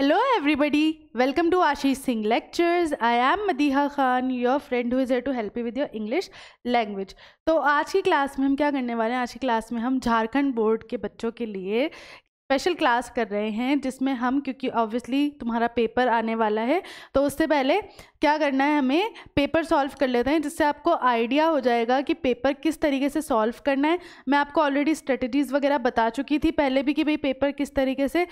Hello everybody welcome to Ashish Singh lectures I am Madiha Khan your friend who is here to help you with your English language तो आज की class में हम क्या करने वाले हैं आज की क्लास में हम झारखंड बोर्ड के बच्चों के लिए स्पेशल क्लास कर रहे हैं जिसमें हम क्योंकि ऑब्वियसली तुम्हारा पेपर आने वाला है तो उससे पहले क्या करना है हमें पेपर सॉल्व कर लेते हैं जिससे आपको आइडिया हो जाएगा कि पेपर किस तरीके से सॉल्व करना है मैं आपको ऑलरेडी स्ट्रेटजीज़ वगैरह बता चुकी थी पहले भी कि भाई पेपर किस तरीके से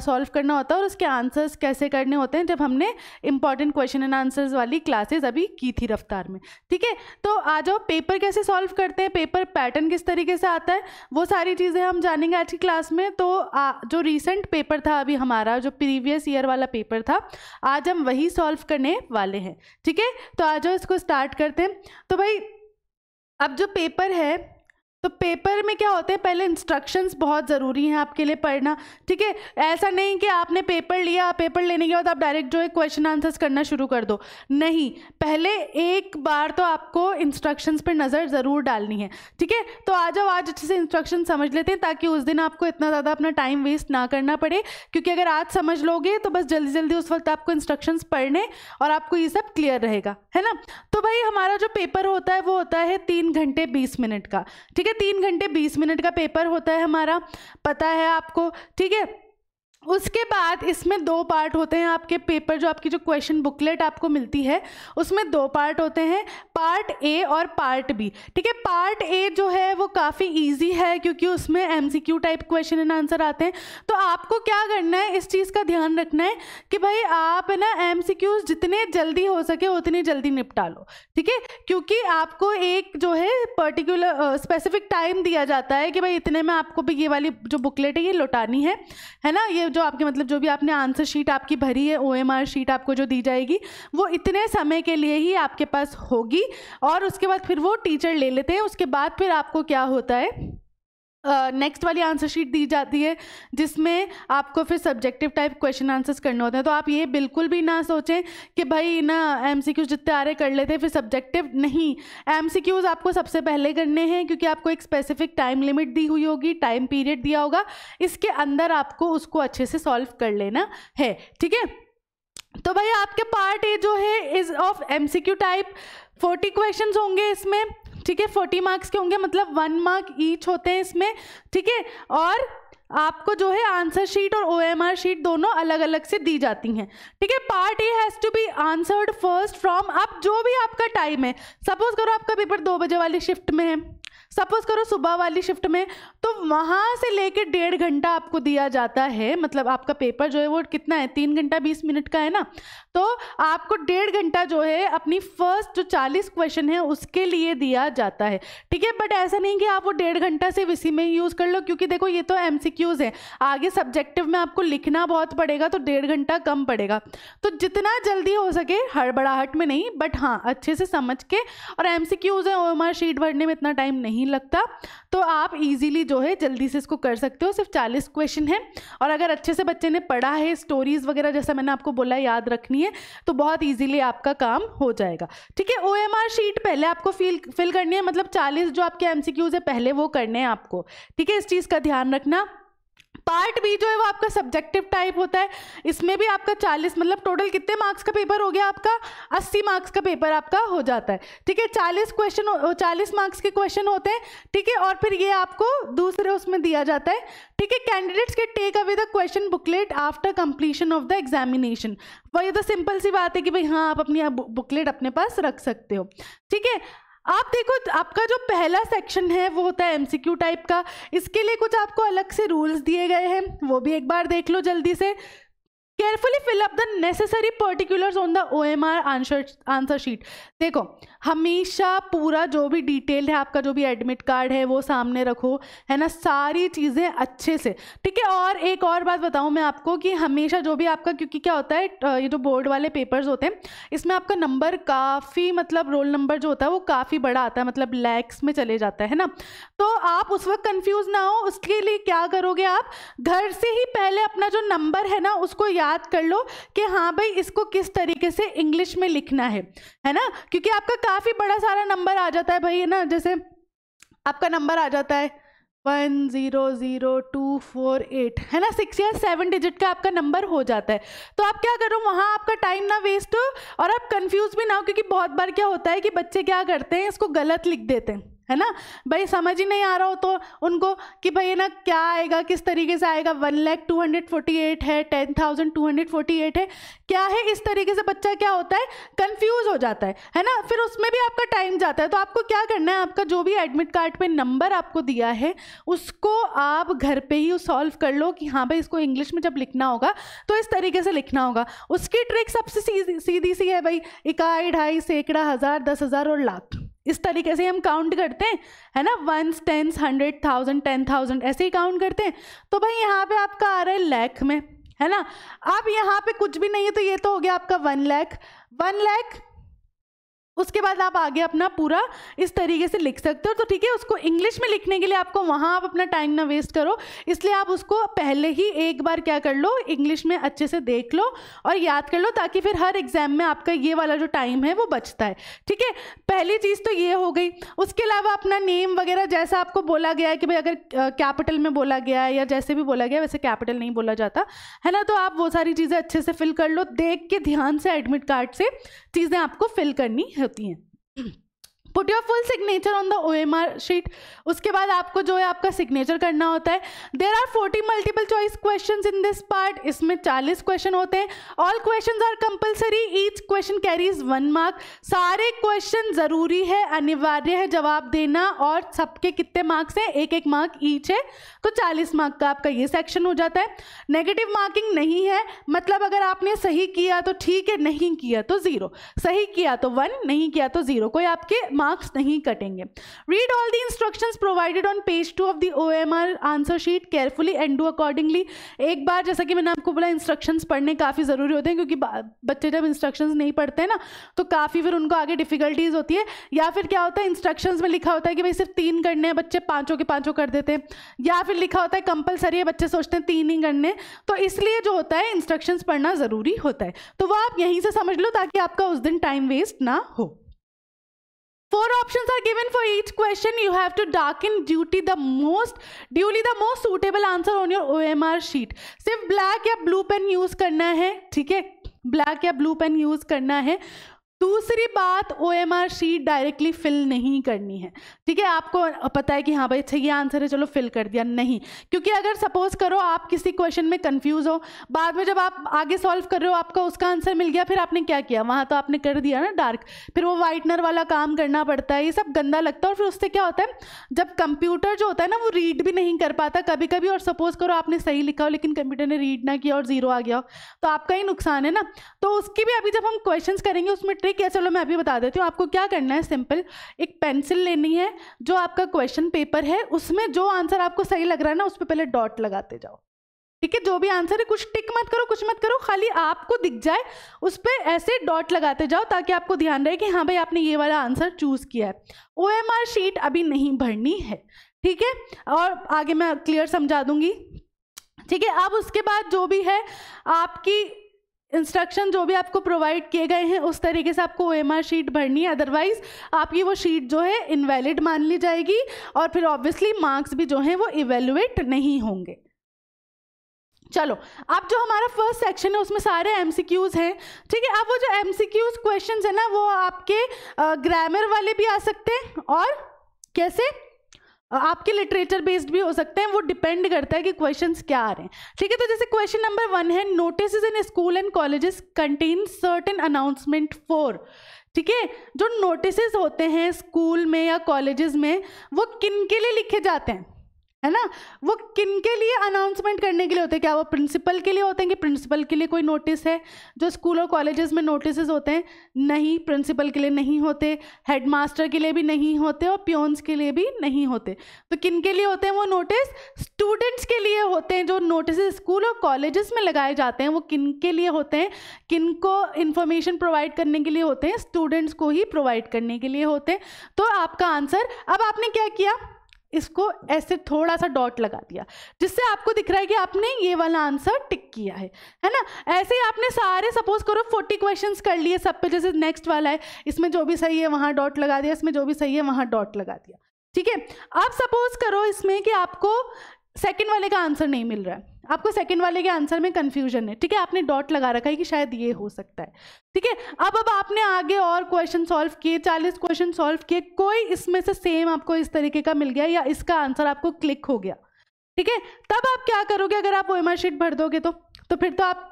सॉल्व करना होता है और उसके आंसर्स कैसे करने होते हैं जब हमने इंपॉर्टेंट क्वेश्चन एंड आंसर्स वाली क्लासेज अभी की थी रफ्तार में ठीक है तो आ जाओ पेपर कैसे सॉल्व करते हैं पेपर पैटर्न किस तरीके से आता है वो सारी चीज़ें हम जानेंगे आज की क्लास में तो आ, जो रिसेंट पेपर था अभी हमारा जो प्रीवियस ईयर वाला पेपर था आज हम वही सॉल्व करने वाले हैं ठीक है तो आ जाओ इसको स्टार्ट करते हैं तो भाई अब जो पेपर है तो पेपर में क्या होते हैं पहले इंस्ट्रक्शंस बहुत ज़रूरी हैं आपके लिए पढ़ना ठीक है ऐसा नहीं कि आपने पेपर लिया पेपर लेने के बाद आप डायरेक्ट जो है क्वेश्चन आंसर्स करना शुरू कर दो नहीं पहले एक बार तो आपको इंस्ट्रक्शंस पर नज़र ज़रूर डालनी है ठीक है तो आ जाओ आज अच्छे से इंस्ट्रक्शन समझ लेते हैं ताकि उस दिन आपको इतना ज़्यादा अपना टाइम वेस्ट ना करना पड़े क्योंकि अगर आज समझ लोगे तो बस जल्दी जल्दी उस वक्त आपको इंस्ट्रक्शंस पढ़ने और आपको ये सब क्लियर रहेगा है ना तो भाई हमारा जो पेपर होता है वो होता है तीन घंटे बीस मिनट का ठीक है है तीन घंटे बीस मिनट का पेपर होता है हमारा पता है आपको ठीक है उसके बाद इसमें दो पार्ट होते हैं आपके पेपर जो आपकी जो क्वेश्चन बुकलेट आपको मिलती है उसमें दो पार्ट होते हैं पार्ट ए और पार्ट बी ठीक है पार्ट ए जो है वो काफ़ी इजी है क्योंकि उसमें MCQ type question and answer आते हैं तो आपको क्या करना है इस चीज़ का ध्यान रखना है कि भाई आप है ना एम जितने जल्दी हो सके उतनी जल्दी निपटा लो ठीक है क्योंकि आपको एक जो है पर्टिकुलर स्पेसिफिक टाइम दिया जाता है कि भाई इतने में आपको भी ये वाली जो बुकलेट है ये लौटानी है है ना ये जो आपके मतलब जो भी आपने आंसर शीट आपकी भरी है ओ शीट आपको जो दी जाएगी वो इतने समय के लिए ही आपके पास होगी और उसके बाद फिर वो टीचर ले लेते हैं उसके बाद फिर आपको क्या होता है नेक्स्ट uh, वाली आंसर शीट दी जाती है जिसमें आपको फिर सब्जेक्टिव टाइप क्वेश्चन आंसर्स करने होते हैं तो आप ये बिल्कुल भी ना सोचें कि भाई ना एम सी क्यूज़ जितने आ रहे कर लेते हैं फिर सब्जेक्टिव नहीं एम सी क्यूज़ आपको सबसे पहले करने हैं क्योंकि आपको एक स्पेसिफिक टाइम लिमिट दी हुई होगी टाइम पीरियड दिया होगा इसके अंदर आपको उसको अच्छे से सॉल्व कर लेना है ठीक है तो भाई आपके पार्ट ए जो है is of M C Q type forty question होंगे इसमें ठीक है फोर्टी मार्क्स के होंगे मतलब वन मार्क ईच होते हैं इसमें ठीक है और आपको जो है आंसर शीट और ओ शीट दोनों अलग अलग से दी जाती हैं ठीक है part A has to be answered first from अब जो भी आपका टाइम है सपोज करो आपका पेपर दो बजे वाली शिफ्ट में है सपोज करो सुबह वाली शिफ्ट में तो वहाँ से लेके डेढ़ घंटा आपको दिया जाता है मतलब आपका पेपर जो है वो कितना है तीन घंटा बीस मिनट का है ना तो आपको डेढ़ घंटा जो है अपनी फर्स्ट जो चालीस क्वेश्चन है उसके लिए दिया जाता है ठीक है बट ऐसा नहीं कि आप वो डेढ़ घंटा सिर्फ इसी में यूज़ कर लो क्योंकि देखो ये तो एम है आगे सब्जेक्टिव में आपको लिखना बहुत पड़ेगा तो डेढ़ घंटा कम पड़ेगा तो जितना जल्दी हो सके हड़बड़ाहट में नहीं बट हाँ अच्छे से समझ के और एम सी क्यूज़ हैं ओ शीट भरने में इतना टाइम नहीं नहीं लगता तो आप इजीली जो है जल्दी से इसको कर सकते हो सिर्फ चालीस क्वेश्चन है और अगर अच्छे से बच्चे ने पढ़ा है स्टोरीज़ वगैरह जैसा मैंने आपको बोला याद रखनी है तो बहुत ईजिली आपका काम हो जाएगा ठीक है ओ शीट पहले आपको फिल फिल करनी है मतलब चालीस जो आपके एम है पहले वो करने हैं आपको ठीक है इस चीज़ का ध्यान रखना पार्ट बी जो है वो आपका सब्जेक्टिव टाइप होता है इसमें भी आपका चालीस मतलब टोटल कितने मार्क्स का पेपर हो गया आपका अस्सी मार्क्स का पेपर आपका हो जाता है ठीक है चालीस क्वेश्चन चालीस मार्क्स के क्वेश्चन होते हैं ठीक है और फिर ये आपको दूसरे उसमें दिया जाता है ठीक है कैंडिडेट्स के take away the question booklet after completion of the examination वही तो सिंपल सी बात है कि भाई हाँ आप अपनी बुकलेट अपने पास रख सकते हो ठीक है आप देखो आपका जो पहला सेक्शन है वो होता है एमसीक्यू टाइप का इसके लिए कुछ आपको अलग से रूल्स दिए गए हैं वो भी एक बार देख लो जल्दी से carefully fill up the necessary particulars on the omr answer answer answer answer sheet देखो हमेशा पूरा जो भी डिटेल है आपका जो भी एडमिट कार्ड है वो सामने रखो है ना सारी चीज़ें अच्छे से ठीक है और एक और बात बताऊँ मैं आपको कि हमेशा जो भी आपका क्योंकि क्या होता है ये जो बोर्ड वाले पेपर्स होते हैं इसमें आपका नंबर काफ़ी मतलब रोल नंबर जो होता है वो काफ़ी बड़ा आता है मतलब लैक्स में चले जाता है ना तो आप उस वक्त कन्फ्यूज़ ना हो उसके लिए क्या करोगे आप घर से ही पहले अपना जो नंबर है ना उसको याद याद कर लो कि हाँ भाई इसको किस तरीके से इंग्लिश में लिखना है है ना क्योंकि आपका काफ़ी बड़ा सारा नंबर आ जाता है भाई है ना जैसे आपका नंबर आ जाता है one zero zero two four eight है ना सिक्स या सेवन डिजिट का आपका नंबर हो जाता है तो आप क्या करो वहाँ आपका टाइम ना वेस्ट हो और आप कंफ्यूज भी ना हो क्योंकि बहुत बार क्या होता है कि बच्चे क्या करते हैं इसको गलत लिख देते हैं है ना भाई समझ ही नहीं आ रहा हो तो उनको कि भाई ना क्या आएगा किस तरीके से आएगा one lakh two hundred forty eight है ten thousand two hundred forty eight है क्या है इस तरीके से बच्चा क्या होता है कन्फ्यूज हो जाता है है ना फिर उसमें भी आपका टाइम जाता है तो आपको क्या करना है आपका जो भी एडमिट कार्ड पर नंबर आपको दिया है उसको आप घर पर ही सॉल्व कर लो कि हाँ भाई इसको इंग्लिश में जब लिखना होगा तो इस तरीके से लिखना होगा उसकी ट्रिक सबसे सीधी सी है भाई इकाई ढाई सैकड़ा हज़ार दस हज़ार और लाख इस तरीके से हम काउंट करते हैं है ना ones tens hundred thousand ten thousand ऐसे ही काउंट करते हैं तो भाई यहाँ पे आपका आ रहा है लैख में है ना अब यहाँ पे कुछ भी नहीं है तो ये तो हो गया आपका वन लैख वन लैख उसके बाद आप आगे अपना पूरा इस तरीके से लिख सकते हो तो ठीक है उसको इंग्लिश में लिखने के लिए आपको वहाँ आप अपना टाइम ना वेस्ट करो इसलिए आप उसको पहले ही एक बार क्या कर लो इंग्लिश में अच्छे से देख लो और याद कर लो ताकि फिर हर एग्जाम में आपका ये वाला जो टाइम है वो बचता है ठीक है पहली चीज़ तो ये हो गई उसके अलावा अपना नेम वगैरह जैसा आपको बोला गया है कि भाई अगर कैपिटल में बोला गया है या जैसे भी बोला गया वैसे कैपिटल नहीं बोला जाता है ना तो आप वो सारी चीज़ें अच्छे से फिल कर लो देख के ध्यान से एडमिट कार्ड से चीज़ें आपको फिल करनी होती हैं put your full signature on the O M R sheet उसके बाद आपको जो है आपका सिग्नेचर करना होता है there are forty multiple choice question in this part इसमें चालीस क्वेश्चन होते हैं all question are compulsory each question carries one mark सारे क्वेश्चन जरूरी है अनिवार्य है जवाब देना और सबके कितने मार्क्स हैं एक एक मार्क ईच है तो चालीस मार्क का आपका ये सेक्शन हो जाता है नेगेटिव मार्किंग नहीं है मतलब अगर आपने सही किया तो ठीक है नहीं किया तो जीरो सही किया तो वन नहीं किया तो जीरो कोई आपके मार्क्स नहीं कटेंगे read all the instructions provided on page two of the O M R answer sheet carefully and do accordingly एक बार जैसा कि मैंने आपको बोला इंस्ट्रक्शंस पढ़ने काफ़ी ज़रूरी होते हैं क्योंकि बच्चे जब इंस्ट्रक्शन नहीं पढ़ते हैं ना तो काफ़ी फिर उनको आगे डिफिकल्टीज होती है या फिर क्या होता है इंस्ट्रक्शंस में लिखा होता है कि भाई सिर्फ तीन करने हैं बच्चे पाँचों के पाँचों कर देते हैं या फिर लिखा होता है कंपलसरी है बच्चे सोचते हैं तीन ही करने तो इसलिए जो होता है इंस्ट्रक्शंस पढ़ना ज़रूरी होता है तो वह आप यहीं से समझ लो ताकि आपका उस दिन टाइम वेस्ट ना हो Four options are given for each question. You have to darken duty the most, duly the most suitable answer on your OMR sheet. sirf black ya blue pen use karna hai theek hai black ya blue pen use karna hai दूसरी बात O M R sheet directly fill नहीं करनी है ठीक है आपको पता है कि हाँ भाई अच्छा ये आंसर है चलो फिल कर दिया नहीं क्योंकि अगर सपोज करो आप किसी क्वेश्चन में कंफ्यूज हो बाद में जब आप आगे सॉल्व कर रहे हो आपका उसका आंसर मिल गया फिर आपने क्या किया वहाँ तो आपने कर दिया ना डार्क फिर वो वाइटनर वाला काम करना पड़ता है ये सब गंदा लगता है और फिर उससे क्या होता है जब कंप्यूटर जो होता है ना वो रीड भी नहीं कर पाता कभी कभी और सपोज करो आपने सही लिखा हो लेकिन कंप्यूटर ने रीड ना किया और जीरो आ गया हो तो आपका ही नुकसान है ना तो उसकी भी अभी जब हम क्वेश्चन करेंगे उसमें ट्रिक ट्रिक है चलो मैं अभी बता देती हूँ आपको क्या करना है सिंपल एक पेंसिल लेनी है जो आपका क्वेश्चन पेपर है उसमें जो आंसर आपको सही लग रहा है ना उस पर पहले डॉट लगाते जाओ ठीक है जो भी आंसर है कुछ टिक मत करो कुछ मत करो खाली आपको दिख जाए उस पर ऐसे डॉट लगाते जाओ ताकि आपको ध्यान रहे कि हाँ भाई आपने ये वाला आंसर चूज़ किया है ओ शीट अभी नहीं भरनी है ठीक है और आगे मैं क्लियर समझा दूंगी ठीक है अब उसके बाद जो भी है आपकी इंस्ट्रक्शन जो भी आपको प्रोवाइड किए गए हैं उस तरीके से आपको ओ शीट भरनी है अदरवाइज आपकी वो शीट जो है इनवैलिड मान ली जाएगी और फिर ऑब्वियसली मार्क्स भी जो हैं वो इवेलुएट नहीं होंगे चलो अब जो हमारा फर्स्ट सेक्शन है उसमें सारे एम हैं ठीक है अब वो जो एम क्वेश्चन है ना वो आपके ग्रामर वाले भी आ सकते हैं और कैसे आपके लिटरेचर बेस्ड भी हो सकते हैं वो डिपेंड करता है कि क्वेश्चंस क्या आ रहे हैं ठीक है तो जैसे क्वेश्चन नंबर वन है notice in school and colleges contain certain announcement for ठीक है जो नोटिस होते हैं स्कूल में या कॉलेजेस में वो किन के लिए लिखे जाते हैं है ना वो किन के लिए अनाउंसमेंट करने के लिए होते हैं क्या वो प्रिंसिपल के लिए होते हैं कि प्रिंसिपल के लिए कोई नोटिस है जो स्कूल और कॉलेजेस में नोटिस होते हैं नहीं प्रिंसिपल के लिए नहीं होते हेडमास्टर के लिए भी नहीं होते और प्योन्स के लिए भी नहीं होते तो किन के लिए होते हैं वो नोटिस स्टूडेंट्स के लिए होते हैं जो नोटिस स्कूल और कॉलेजेस में लगाए जाते हैं वो किन के लिए होते हैं किन को इन्फॉर्मेशन प्रोवाइड करने के लिए होते हैं स्टूडेंट्स को ही प्रोवाइड करने के लिए होते हैं तो आपका आंसर अब आपने क्या किया इसको ऐसे थोड़ा सा डॉट लगा दिया जिससे आपको दिख रहा है कि आपने ये वाला आंसर टिक किया है है ना ऐसे ही आपने सारे सपोज करो फोर्टी क्वेश्चंस कर लिए सब पे जैसे नेक्स्ट वाला है इसमें जो भी सही है वहाँ डॉट लगा दिया इसमें जो भी सही है वहाँ डॉट लगा दिया ठीक है अब सपोज करो इसमें कि आपको सेकेंड वाले का आंसर नहीं मिल रहा है आपको सेकंड वाले के आंसर में कंफ्यूजन है ठीक है आपने डॉट लगा रखा है कि शायद ये हो सकता है ठीक है अब अब आपने आगे और क्वेश्चन सॉल्व किए चालीस क्वेश्चन सॉल्व किए कोई इसमें से सेम आपको इस तरीके का मिल गया या इसका आंसर आपको क्लिक हो गया ठीक है तब आप क्या करोगे अगर आप ओ शीट भर दोगे तो तो फिर तो आप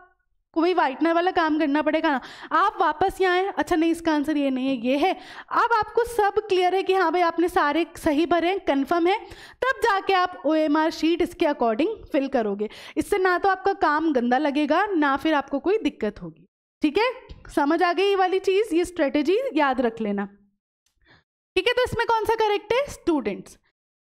को वही वाइटनर वाला काम करना पड़ेगा ना आप वापस यहाँ आए अच्छा नहीं इसका आंसर ये नहीं है ये है अब आपको सब क्लियर है कि हाँ भाई आपने सारे सही भरे हैं कन्फर्म है तब जाके आप ओ एम आर शीट इसके अकॉर्डिंग फिल करोगे इससे ना तो आपका काम गंदा लगेगा ना फिर आपको कोई दिक्कत होगी ठीक है समझ आ गई ये वाली चीज़ ये स्ट्रेटेजी याद रख लेना ठीक है तो इसमें कौन सा करेक्ट है students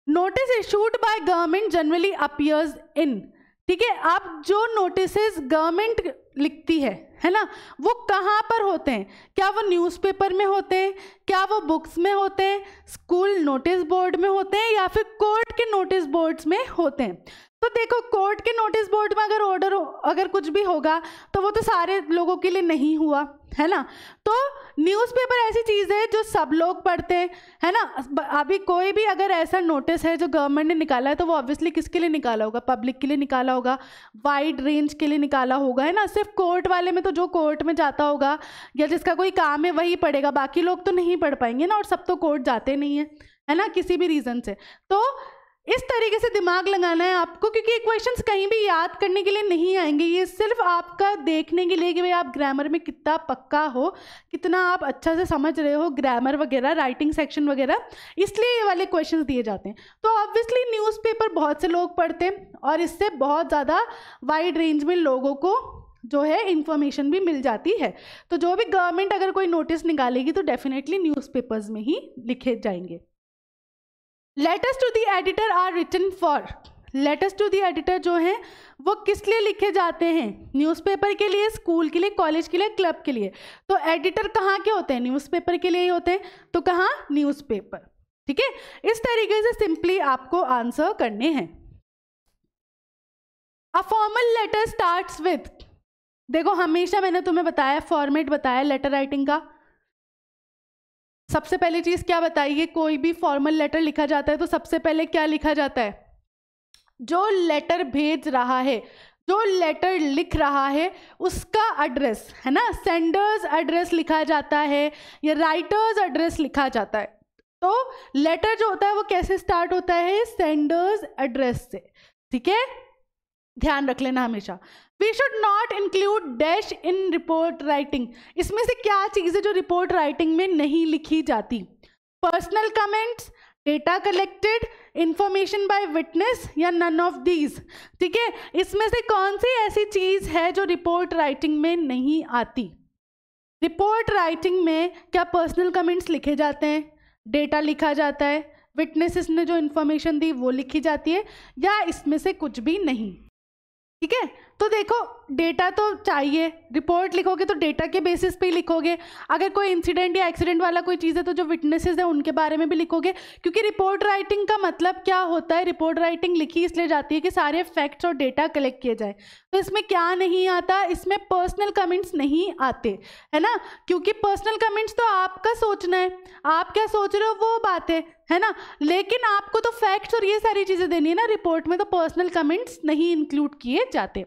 notice issued by government generally appears in ठीक है आप जो नोटिस गवर्नमेंट लिखती है है ना वो कहाँ पर होते हैं क्या वो न्यूज़पेपर में होते हैं क्या वो बुक्स में होते हैं स्कूल नोटिस बोर्ड में होते हैं या फिर कोर्ट के नोटिस बोर्ड्स में होते हैं तो देखो कोर्ट के नोटिस बोर्ड में अगर ऑर्डर अगर कुछ भी होगा तो वो तो सारे लोगों के लिए नहीं हुआ है ना तो न्यूज़पेपर ऐसी चीज़ है जो सब लोग पढ़ते हैं है ना अभी कोई भी अगर ऐसा नोटिस है जो गवर्नमेंट ने निकाला है तो वो ऑब्वियसली किसके लिए निकाला होगा पब्लिक के लिए निकाला होगा वाइड रेंज के लिए निकाला होगा है ना सिर्फ कोर्ट वाले में तो जो कोर्ट में जाता होगा या जिसका कोई काम है वही पढ़ेगा बाकी लोग तो नहीं पढ़ पाएंगे ना और सब तो कोर्ट जाते नहीं है है ना किसी भी रीज़न से तो इस तरीके से दिमाग लगाना है आपको क्योंकि क्वेश्चंस कहीं भी याद करने के लिए नहीं आएंगे ये सिर्फ आपका देखने के लिए कि भाई आप ग्रामर में कितना पक्का हो कितना आप अच्छा से समझ रहे हो ग्रामर वगैरह राइटिंग सेक्शन वगैरह इसलिए ये वाले क्वेश्चंस दिए जाते हैं तो ऑब्वियसली न्यूज़पेपर बहुत से लोग पढ़ते हैं और इससे बहुत ज़्यादा वाइड रेंज में लोगों को जो है इन्फॉर्मेशन भी मिल जाती है तो जो भी गवर्नमेंट अगर कोई नोटिस निकालेगी तो डेफिनेटली न्यूज़पेपर्स में ही लिखे जाएंगे letters to the editor are written for letters to the editor जो हैं वो किस लिए लिखे जाते हैं न्यूज़पेपर के लिए स्कूल के लिए कॉलेज के लिए क्लब के लिए तो एडिटर कहाँ के होते हैं न्यूज़पेपर के लिए ही होते हैं तो कहाँ न्यूज़पेपर ठीक है इस तरीके से सिंपली आपको आंसर करने हैं a formal letter starts with देखो हमेशा मैंने तुम्हें बताया फॉर्मेट बताया लेटर राइटिंग का सबसे पहली चीज़ क्या बताइए कोई भी फॉर्मल लेटर लिखा जाता है तो सबसे पहले क्या लिखा जाता है जो लेटर भेज रहा है जो लेटर लिख रहा है उसका एड्रेस है ना सेंडर्स एड्रेस लिखा जाता है या राइटर्स एड्रेस लिखा जाता है तो लेटर जो होता है वो कैसे स्टार्ट होता है सेंडर्स एड्रेस से ठीक है ध्यान रख लेना हमेशा we should not include dash in report writing इसमें से क्या चीज़ें जो रिपोर्ट राइटिंग में नहीं लिखी जाती personal comments data collected information by witness या नन ऑफ दीज ठीक है इसमें से कौन सी ऐसी चीज़ है जो रिपोर्ट राइटिंग में नहीं आती रिपोर्ट राइटिंग में क्या पर्सनल कमेंट्स लिखे जाते हैं डेटा लिखा जाता है विटनेसेस ने जो इन्फॉर्मेशन दी वो लिखी जाती है या इसमें से कुछ भी नहीं ठीक है तो देखो डेटा तो चाहिए रिपोर्ट लिखोगे तो डेटा के बेसिस पे ही लिखोगे अगर कोई इंसिडेंट या एक्सीडेंट वाला कोई चीज़ है तो जो विटनेसेस है उनके बारे में भी लिखोगे क्योंकि रिपोर्ट राइटिंग का मतलब क्या होता है रिपोर्ट राइटिंग लिखी इसलिए जाती है कि सारे फैक्ट्स और डेटा कलेक्ट किए जाए तो इसमें क्या नहीं आता इसमें पर्सनल कमेंट्स नहीं आते है ना क्योंकि पर्सनल कमेंट्स तो आपका सोचना है आप क्या सोच रहे हो वो बात है है ना लेकिन आपको तो फैक्ट्स और ये सारी चीज़ें देनी है ना रिपोर्ट में तो पर्सनल कमेंट्स नहीं इंक्लूड किए जाते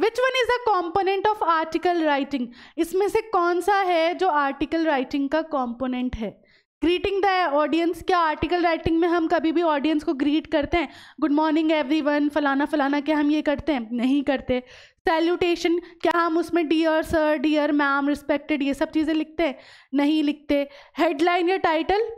which one is a component of article writing इसमें से कौन सा है जो आर्टिकल राइटिंग का कॉम्पोनेंट है ग्रीटिंग द ऑडियंस क्या आर्टिकल राइटिंग में हम कभी भी ऑडियंस को ग्रीट करते हैं गुड मॉर्निंग एवरी वन फलाना फलाना क्या हम ये करते हैं नहीं करते सैल्यूटेशन क्या हम उसमें dear sir dear ma'am respected ये सब चीज़ें लिखते हैं नहीं लिखते हेडलाइन या टाइटल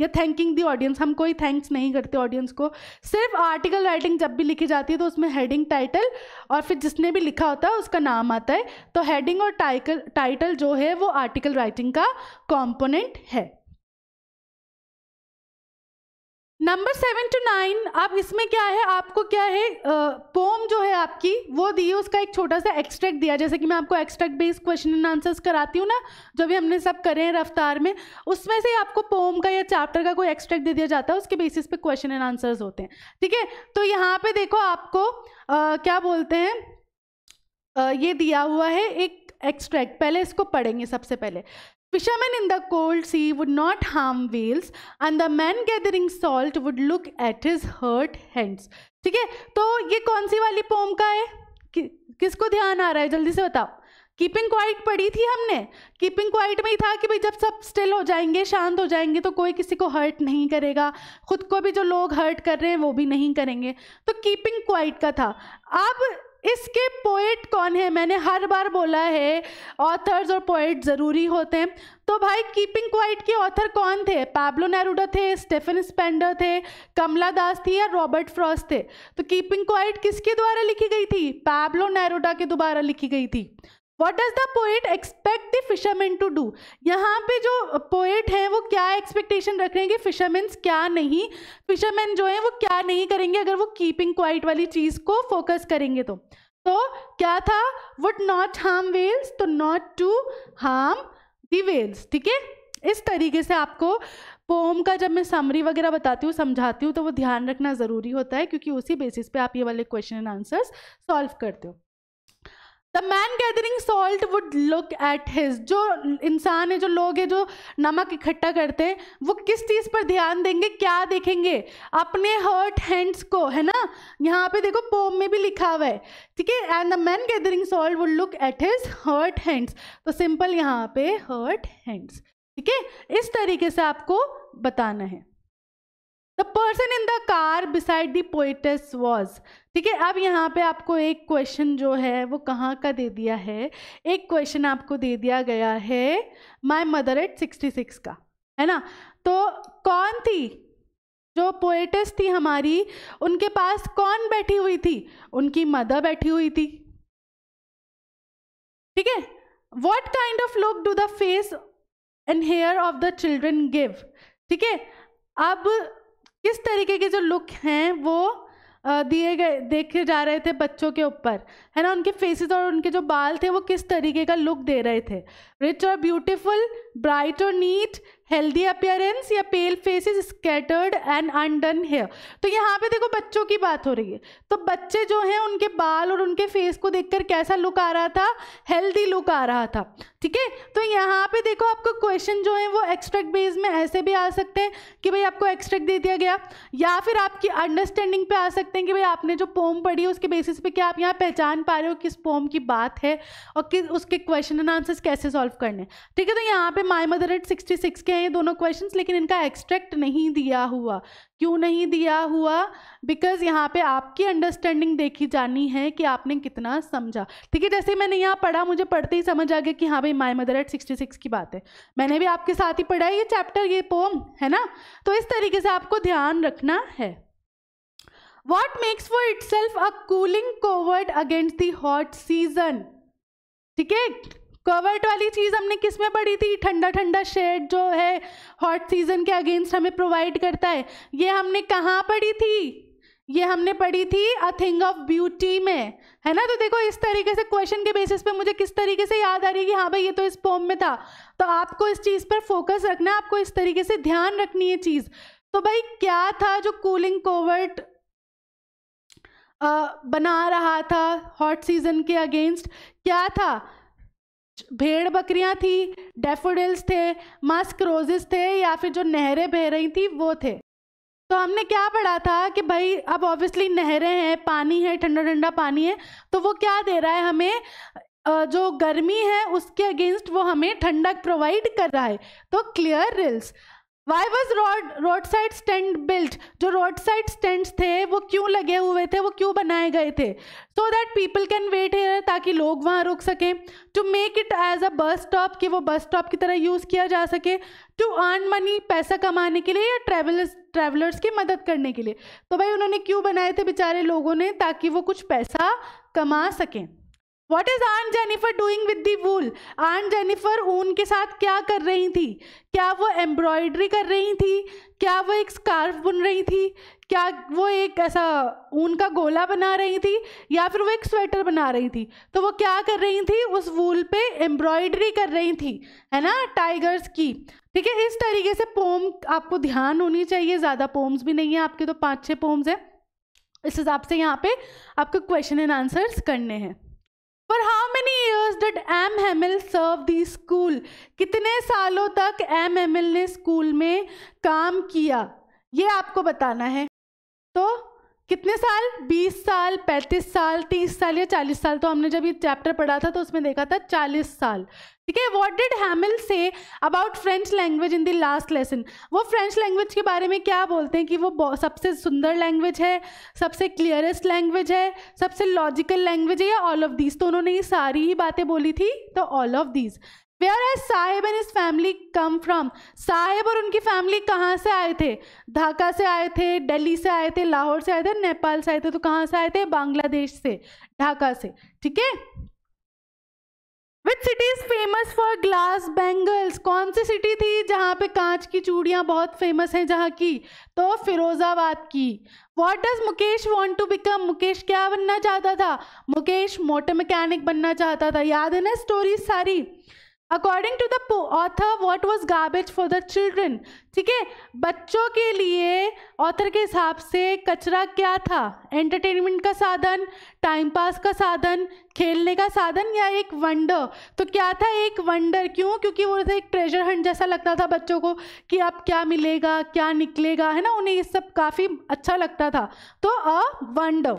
या थैंकिंग दी ऑडियंस हम कोई थैंक्स नहीं करते ऑडियंस को सिर्फ आर्टिकल राइटिंग जब भी लिखी जाती है तो उसमें हेडिंग टाइटल और फिर जिसने भी लिखा होता है उसका नाम आता है तो हेडिंग और टाइटल टाइटल जो है वो आर्टिकल राइटिंग का कॉम्पोनेंट है नंबर सेवन टू नाइन आप इसमें क्या है आपको क्या है पोम जो है आपकी वो दी है उसका एक छोटा सा एक्सट्रैक्ट दिया जैसे कि मैं आपको extract based question and answers कराती हूँ ना जो भी हमने सब करे हैं रफ्तार में उसमें से आपको पोम का या चैप्टर का कोई एक्सट्रैक्ट दे दिया जाता है उसके बेसिस पे क्वेश्चन एंड आंसर्स होते हैं ठीक है तो यहाँ पे देखो आपको uh, क्या बोलते हैं uh, ये दिया हुआ है एक एक्सट्रैक्ट पहले इसको पढ़ेंगे सबसे पहले Fishermen in the cold sea would not harm whales, and the man gathering salt would look at his hurt hands. ठीक है तो ये कौन सी वाली पोम का है कि, किसको ध्यान आ रहा है जल्दी से बताओ कीपिंग क्वाइट पढ़ी थी हमने कीपिंग क्वाइट में ही था कि भाई जब सब स्टिल हो जाएंगे शांत हो जाएंगे तो कोई किसी को हर्ट नहीं करेगा खुद को भी जो लोग हर्ट कर रहे हैं वो भी नहीं करेंगे तो कीपिंग क्वाइट का था अब इसके पोइट कौन है मैंने हर बार बोला है ऑथर्स और पोइट ज़रूरी होते हैं तो भाई कीपिंग क्वाइट के ऑथर कौन थे पैब्लो नेरूडा थे स्टेफन स्पेंडर थे कमला दास थी या रॉबर्ट फ्रॉस थे तो कीपिंग क्वाइट किसके द्वारा लिखी गई थी पैब्लो नेरूडा के द्वारा लिखी गई थी what does the poet expect the fisherman to do यहाँ पे जो पोएट हैं वो क्या एक्सपेक्टेशन रख रहे हैं कि फिशरमैन क्या नहीं फिशरमैन जो हैं वो क्या नहीं करेंगे अगर वो कीपिंग क्वाइट वाली चीज़ को फोकस करेंगे तो तो क्या था वुड नॉट हार्म वेल्स तो not to harm the whales ठीक है इस तरीके से आपको पोम का जब मैं समरी वगैरह बताती हूँ समझाती हूँ तो वो ध्यान रखना ज़रूरी होता है क्योंकि उसी बेसिस पे आप ये वाले क्वेश्चन एंड आंसर्स सॉल्व करते हो the man gathering salt would look at his जो इंसान है जो लोग हैं जो नमक इकट्ठा करते हैं वो किस चीज़ पर ध्यान देंगे क्या देखेंगे अपने हर्ट हैंड्स को है ना यहाँ पे देखो पोम में भी लिखा हुआ है ठीक है and the man gathering salt would look at his hurt hands तो सिंपल यहाँ पे हर्ट हैंड्स ठीक है इस तरीके से आपको बताना है the person in the car beside the poet's was ठीक है अब यहाँ पे आपको एक क्वेश्चन जो है वो कहाँ का दे दिया है एक क्वेश्चन आपको दे दिया गया है my mother at sixty six का है ना तो कौन थी जो पोएटस थी हमारी उनके पास कौन बैठी हुई थी उनकी मदर बैठी हुई थी ठीक है what kind of look do the face and hair of the children give ठीक है अब किस तरीके के जो लुक हैं वो दिए गए देखे जा रहे थे बच्चों के ऊपर है ना उनके फेसेस और उनके जो बाल थे वो किस तरीके का लुक दे रहे थे रिच और ब्यूटीफुल ब्राइट और नीट हेल्दी अपियरेंस या pale face is scattered and undone hair तो यहाँ पे देखो बच्चों की बात हो रही है तो बच्चे जो हैं उनके बाल और उनके फेस को देखकर कैसा लुक आ रहा था हेल्दी लुक आ रहा था ठीक है तो यहाँ पे देखो आपको क्वेश्चन जो है वो एक्सट्रैक्ट बेस में ऐसे भी आ सकते हैं कि भाई आपको एक्सट्रैक्ट दे दिया गया या फिर आपकी अंडरस्टैंडिंग पे आ सकते हैं कि भाई आपने जो पोम पढ़ी है उसके बेसिस पे क्या आप यहाँ पहचान पा रहे हो किस पोम की बात है और किस उसके क्वेश्चन एंड आंसर्स कैसे सॉल्व करने ठीक है तो यहाँ पे my mother at sixty six के हैं ये दोनों क्वेश्चन लेकिन इनका एक्सट्रैक्ट नहीं दिया हुआ क्यों नहीं दिया हुआ बिकॉज यहाँ पे आपकी अंडरस्टैंडिंग देखी जानी है कि आपने कितना समझा ठीक है जैसे मैंने यहाँ पढ़ा मुझे पढ़ते ही समझ आ गया कि हाँ भाई my mother at sixty six की बात है मैंने भी आपके साथ ही पढ़ा ये चैप्टर ये पोम है ना तो इस तरीके से आपको ध्यान रखना है what makes for itself a cooling covert against the hot season ठीक है कवर्ट वाली चीज़ हमने किस में पढ़ी थी ठंडा ठंडा शेड जो है हॉट सीजन के अगेंस्ट हमें प्रोवाइड करता है ये हमने कहाँ पढ़ी थी ये हमने पढ़ी थी अ थिंग ऑफ ब्यूटी में है ना तो देखो इस तरीके से क्वेश्चन के बेसिस पे मुझे किस तरीके से याद आ रही है कि हाँ भाई ये तो इस पोम में था तो आपको इस चीज़ पर फोकस रखना आपको इस तरीके से ध्यान रखनी है चीज़ तो भाई क्या था जो कूलिंग कोवर्ट बना रहा था हॉट सीजन के अगेंस्ट क्या था भेड़ बकरियां थी डेफोडिल्स थे मस्क रोजेस थे या फिर जो नहरें बह रही थी वो थे तो हमने क्या पढ़ा था कि भाई अब ऑब्वियसली नहरें हैं पानी है ठंडा ठंडा पानी है तो वो क्या दे रहा है हमें जो गर्मी है उसके अगेंस्ट वो हमें ठंडक प्रोवाइड कर रहा है तो क्लियर रिल्स why was road road side stand built जो रोड साइड स्टैंड थे वो क्यों लगे हुए थे वो क्यों बनाए गए थे so that people can wait here ताकि लोग वहाँ रुक सकें to make it as a bus stop कि वो बस स्टॉप की तरह यूज़ किया जा सके टू अर्न मनी पैसा कमाने के लिए या ट्रैवलर्स ट्रैवलर्स की मदद करने के लिए तो भाई उन्होंने क्यों बनाए थे बेचारे लोगों ने ताकि वो कुछ पैसा कमा सकें what is aunt Jennifer doing with the wool aunt Jennifer ऊन के साथ क्या कर रही थी क्या वो एम्ब्रॉयडरी कर रही थी क्या वो एक स्कार्फ बुन रही थी क्या वो एक ऐसा ऊन का गोला बना रही थी या फिर वो एक स्वेटर बना रही थी तो वो क्या कर रही थी उस वूल पे एम्ब्रॉयडरी कर रही थी है ना टाइगर्स की ठीक है इस तरीके से पोम आपको ध्यान होनी चाहिए ज़्यादा पोम्स भी नहीं है आपके तो पाँच छः पोम्स हैं इस हिसाब से यहाँ पे आपको क्वेश्चन एंड आंसर्स करने हैं for how many years did M L serve the school कितने सालों तक एम एम एल ने स्कूल में काम किया ये आपको बताना है तो कितने साल 20 साल 35 साल 30 साल या 40 साल तो हमने जब ये चैप्टर पढ़ा था तो उसमें देखा था 40 साल ठीक है what did Hamel say about French language in the last lesson वो फ्रेंच लैंग्वेज के बारे में क्या बोलते हैं कि वो सबसे सुंदर लैंग्वेज है सबसे क्लियरेस्ट लैंग्वेज है सबसे लॉजिकल लैंग्वेज है या ऑल ऑफ दीज तो उन्होंने ये सारी ही बातें बोली थी तो all of these were as Saheb and his family come from Saheb और उनकी फैमिली कहाँ से आए थे ढाका से आए थे दिल्ली से आए थे लाहौर से आए थे नेपाल से आए थे तो कहाँ से आए थे बांग्लादेश से ढाका से ठीक है which city is famous for glass bangles कौन सी सिटी थी जहाँ पे कांच की चूड़ियाँ बहुत फेमस हैं जहाँ की तो फिरोजाबाद की what does Mukesh want to become Mukesh क्या बनना चाहता था मुकेश मोटर मैकेनिक बनना चाहता था याद है ना स्टोरी सारी according to the author what was garbage for the children ठीक है बच्चों के लिए ऑथर के हिसाब से कचरा क्या था एंटरटेनमेंट का साधन टाइम पास का साधन खेलने का साधन या एक वंडर तो क्या था एक वंडर क्यों क्योंकि वो एक ट्रेजर हंट जैसा लगता था बच्चों को कि अब क्या मिलेगा क्या निकलेगा है ना उन्हें ये सब काफ़ी अच्छा लगता था तो a wonder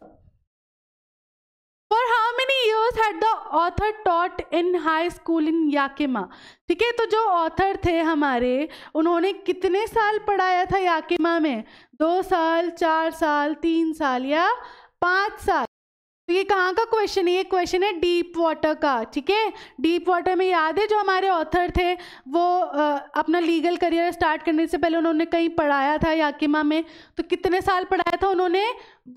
for how many years had the author taught in high school in Yakima ठीक है तो जो ऑथर थे हमारे उन्होंने कितने साल पढ़ाया था याकिमा में दो साल चार साल तीन साल या पाँच साल तो ये कहाँ का क्वेश्चन है ये क्वेश्चन है डीप वाटर का ठीक है डीप वाटर में याद है जो हमारे ऑथर थे वो आ, अपना लीगल करियर स्टार्ट करने से पहले उन्होंने कहीं पढ़ाया था याकिमा में तो कितने साल पढ़ाया था उन्होंने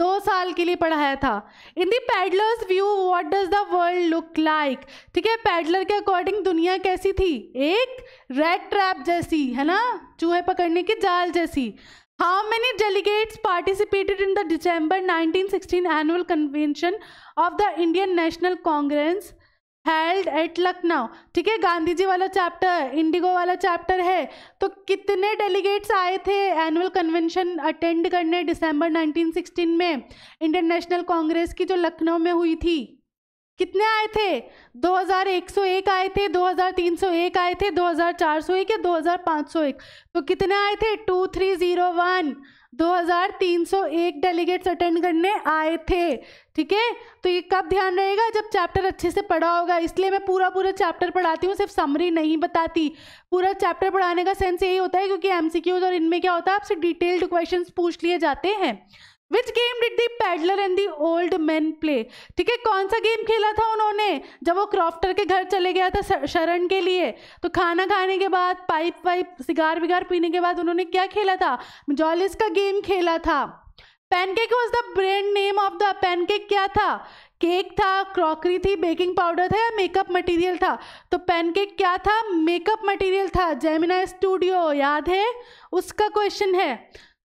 दो साल के लिए पढ़ाया था in the peddler's view what does the world look like ठीक है पैडलर के अकॉर्डिंग दुनिया कैसी थी एक रेड ट्रैप जैसी है ना चूहे पकड़ने की जाल जैसी How many delegates participated in the December 1916 annual convention of the Indian National Congress held at Lucknow? ठीक है गांधी जी वाला चैप्टर इंडिगो वाला चैप्टर है तो कितने डेलीगेट्स आए थे एनुअल कन्वेंशन अटेंड करने दिसंबर 1916 में इंडियन नेशनल कांग्रेस की जो लखनऊ में हुई थी कितने आए थे 2101 आए थे 2301 आए थे 2401 या 2501 तो कितने आए थे 2301 2301 डेलीगेट्स अटेंड करने आए थे ठीक है तो ये कब ध्यान रहेगा जब चैप्टर अच्छे से पढ़ा होगा इसलिए मैं पूरा पूरा चैप्टर पढ़ाती हूँ सिर्फ समरी नहीं बताती पूरा चैप्टर पढ़ाने का सेंस यही होता है क्योंकि एम और इनमें क्या होता है आपसे डिटेल्ड क्वेश्चन पूछ लिए जाते हैं which game did the peddler and the old man play ठीक है कौन सा गेम खेला था उन्होंने जब वो क्रॉफ्टर के घर चले गया था शरण के लिए तो खाना खाने के बाद पाइप वाइप सिगार विगार पीने के बाद उन्होंने क्या खेला था जॉलिस का गेम खेला था pancake was the brand name of the pancake क्या था केक था क्रॉकरी थी बेकिंग पाउडर था या मेकअप मटेरियल था तो पैनकेक क्या था मेकअप मटेरियल था जेमिना स्टूडियो याद है उसका क्वेश्चन है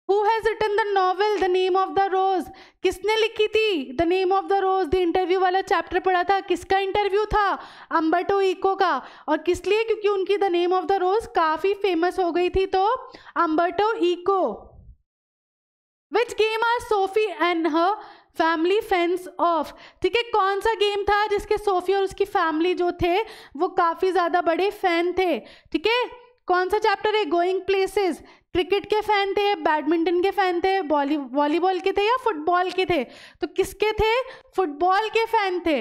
who has written the novel the name of the rose किसने लिखी थी the name of the rose the interview वाला चैप्टर पढ़ा था किसका इंटरव्यू था अम्बर्टो इको का और किस लिए क्योंकि उनकी the name of the rose काफी फेमस हो गई थी तो Umberto Eco which game are Sophie and her family fans of ठीक है कौन सा गेम था जिसके सोफी और उसकी फैमिली जो थे वो काफ़ी ज़्यादा बड़े फैन थे ठीक है कौन सा चैप्टर है गोइंग प्लेसेस क्रिकेट के फ़ैन थे बैडमिंटन के फ़ैन थे वॉलीबॉल के थे या फुटबॉल के थे तो किसके थे फुटबॉल के फ़ैन थे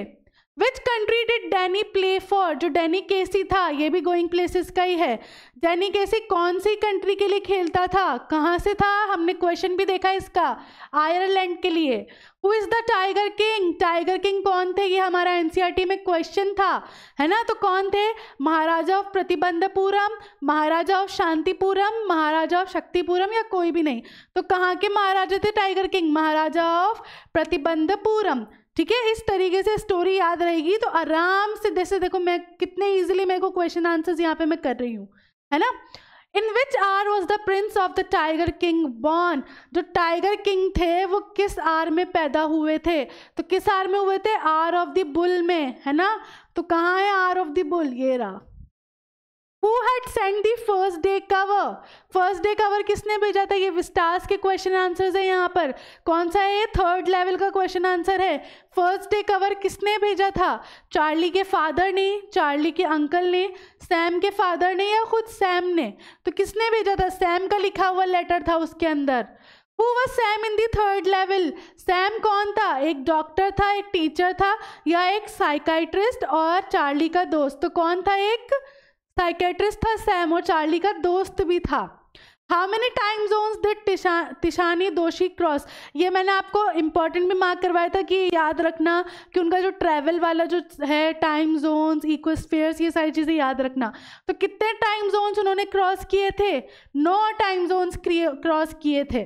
which country did Danny play for जो डैनी केसी था ये भी गोइंग प्लेसेस का ही है डैनी केसी कौन सी कंट्री के लिए खेलता था कहाँ से था हमने क्वेश्चन भी देखा इसका आयरलैंड के लिए who is the tiger king tiger king कौन थे ये हमारा एनसीईआरटी e में क्वेश्चन था है ना तो कौन थे Maharaja of Pratibandapuram Maharaja of Shantipuram Maharaja of Shaktipuram या कोई भी नहीं तो कहाँ के महाराजा थे tiger king Maharaja of Pratibandapuram ठीक है इस तरीके से स्टोरी याद रहेगी तो आराम से जैसे देखो मैं कितने इजिली मेरे को क्वेश्चन आंसर्स यहाँ पे मैं कर रही हूँ है ना in which hour was the prince of the tiger king born जो टाइगर किंग थे वो किस आर में पैदा हुए थे तो किस आर में हुए थे आर ऑफ द बुल में है ना तो कहाँ है आर ऑफ द बुल ये रहा Who had sent the first day cover? First day cover किसने भेजा था ये विस्टास के क्वेश्चन आंसर है यहाँ पर कौन सा है ये थर्ड लेवल का क्वेश्चन आंसर है फर्स्ट डे कवर किसने भेजा था चार्ली के फादर ने चार्ली के अंकल ने सैम के फादर ने या खुद सैम ने तो किसने भेजा था सैम का लिखा हुआ लेटर था उसके अंदर who was Sam in the third level Sam कौन था एक डॉक्टर था एक टीचर था या एक साइकाइट्रिस्ट और चार्ली का दोस्त तो कौन था एक साइकेट्रिस्ट था सैम और चार्ली का दोस्त भी था how many time zones did तिशा तिशानी दोषी क्रॉस ये मैंने आपको इम्पॉर्टेंट भी मार्क करवाया था कि याद रखना कि उनका जो ट्रैवल वाला जो है टाइम जोन्स इक्वस्फेयर्स ये सारी चीज़ें याद रखना तो कितने टाइम जोन्स उन्होंने क्रॉस किए थे नौ टाइम जोन्स क्रॉस किए थे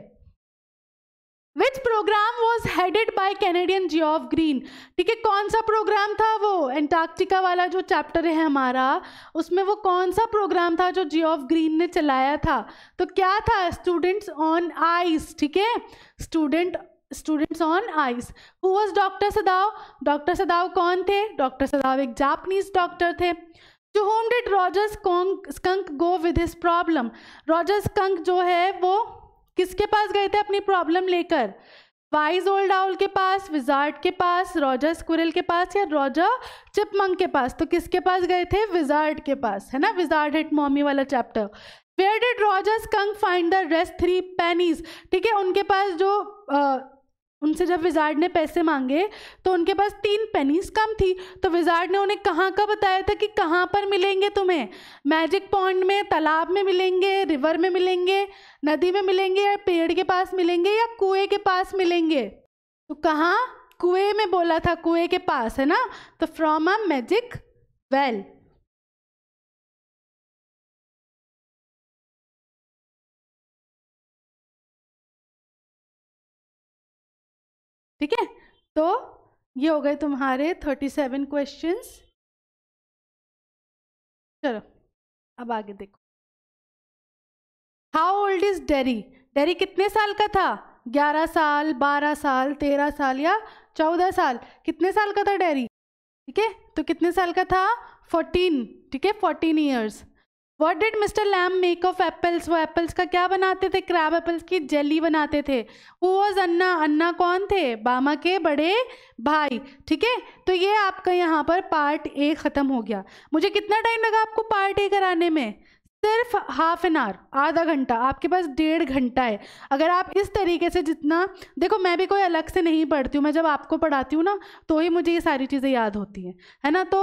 which program was headed by Canadian Geoff Green ठीक है कौन सा प्रोग्राम था वो एंटार्क्टिका वाला जो चैप्टर है हमारा उसमें वो कौन सा प्रोग्राम था जो जियोफ ग्रीन ने चलाया था तो क्या था स्टूडेंट्स ऑन आइस ठीक है student students on ice who was doctor Sadao doctor Sadao कौन थे डॉक्टर सदाव एक जापनीज डॉक्टर थे to whom did Rogers skunk go with his problem Rogers skunk जो है वो किसके पास गए थे अपनी प्रॉब्लम लेकर वाइज ओल्ड आउल के पास विजार्ट के पास रॉजर स्कुरल के पास या रॉजर चिपमंग के पास तो किसके पास गए थे विजार्ट के पास है ना विजार्ट हिट मॉमी वाला chapter where did Rogers skunk find the rest three pennies ठीक है उनके पास जो आ, उनसे जब विजार्ड ने पैसे मांगे तो उनके पास तीन पेनीस कम थी तो विजार्ड ने उन्हें कहाँ का बताया था कि कहाँ पर मिलेंगे तुम्हें मैजिक पॉइंट में तालाब में मिलेंगे रिवर में मिलेंगे नदी में मिलेंगे या पेड़ के पास मिलेंगे या कुएं के पास मिलेंगे तो कहाँ कुएं में बोला था कुएं के पास है ना तो फ्रॉम अ मैजिक वेल ठीक है तो ये हो गए तुम्हारे थर्टी सेवन क्वेश्चन चलो अब आगे देखो how old is Derry Derry कितने साल का था ग्यारह साल बारह साल तेरह साल या चौदह साल कितने साल का था डेरी ठीक है तो कितने साल का था फोर्टीन ठीक है fourteen years what did mister Lamb make of apples वो एप्पल्स का क्या बनाते थे क्रैब एप्पल्स की जेली बनाते थे वो वॉज अन्ना अन्ना कौन थे बामा के बड़े भाई ठीक है तो ये आपका यहाँ पर पार्ट ए ख़त्म हो गया मुझे कितना टाइम लगा आपको पार्ट ए कराने में सिर्फ हाफ एन आवर आधा घंटा आपके पास डेढ़ घंटा है अगर आप इस तरीके से जितना देखो मैं भी कोई अलग से नहीं पढ़ती हूँ मैं जब आपको पढ़ाती हूँ ना तो ही मुझे ये सारी चीज़ें याद होती हैं है ना तो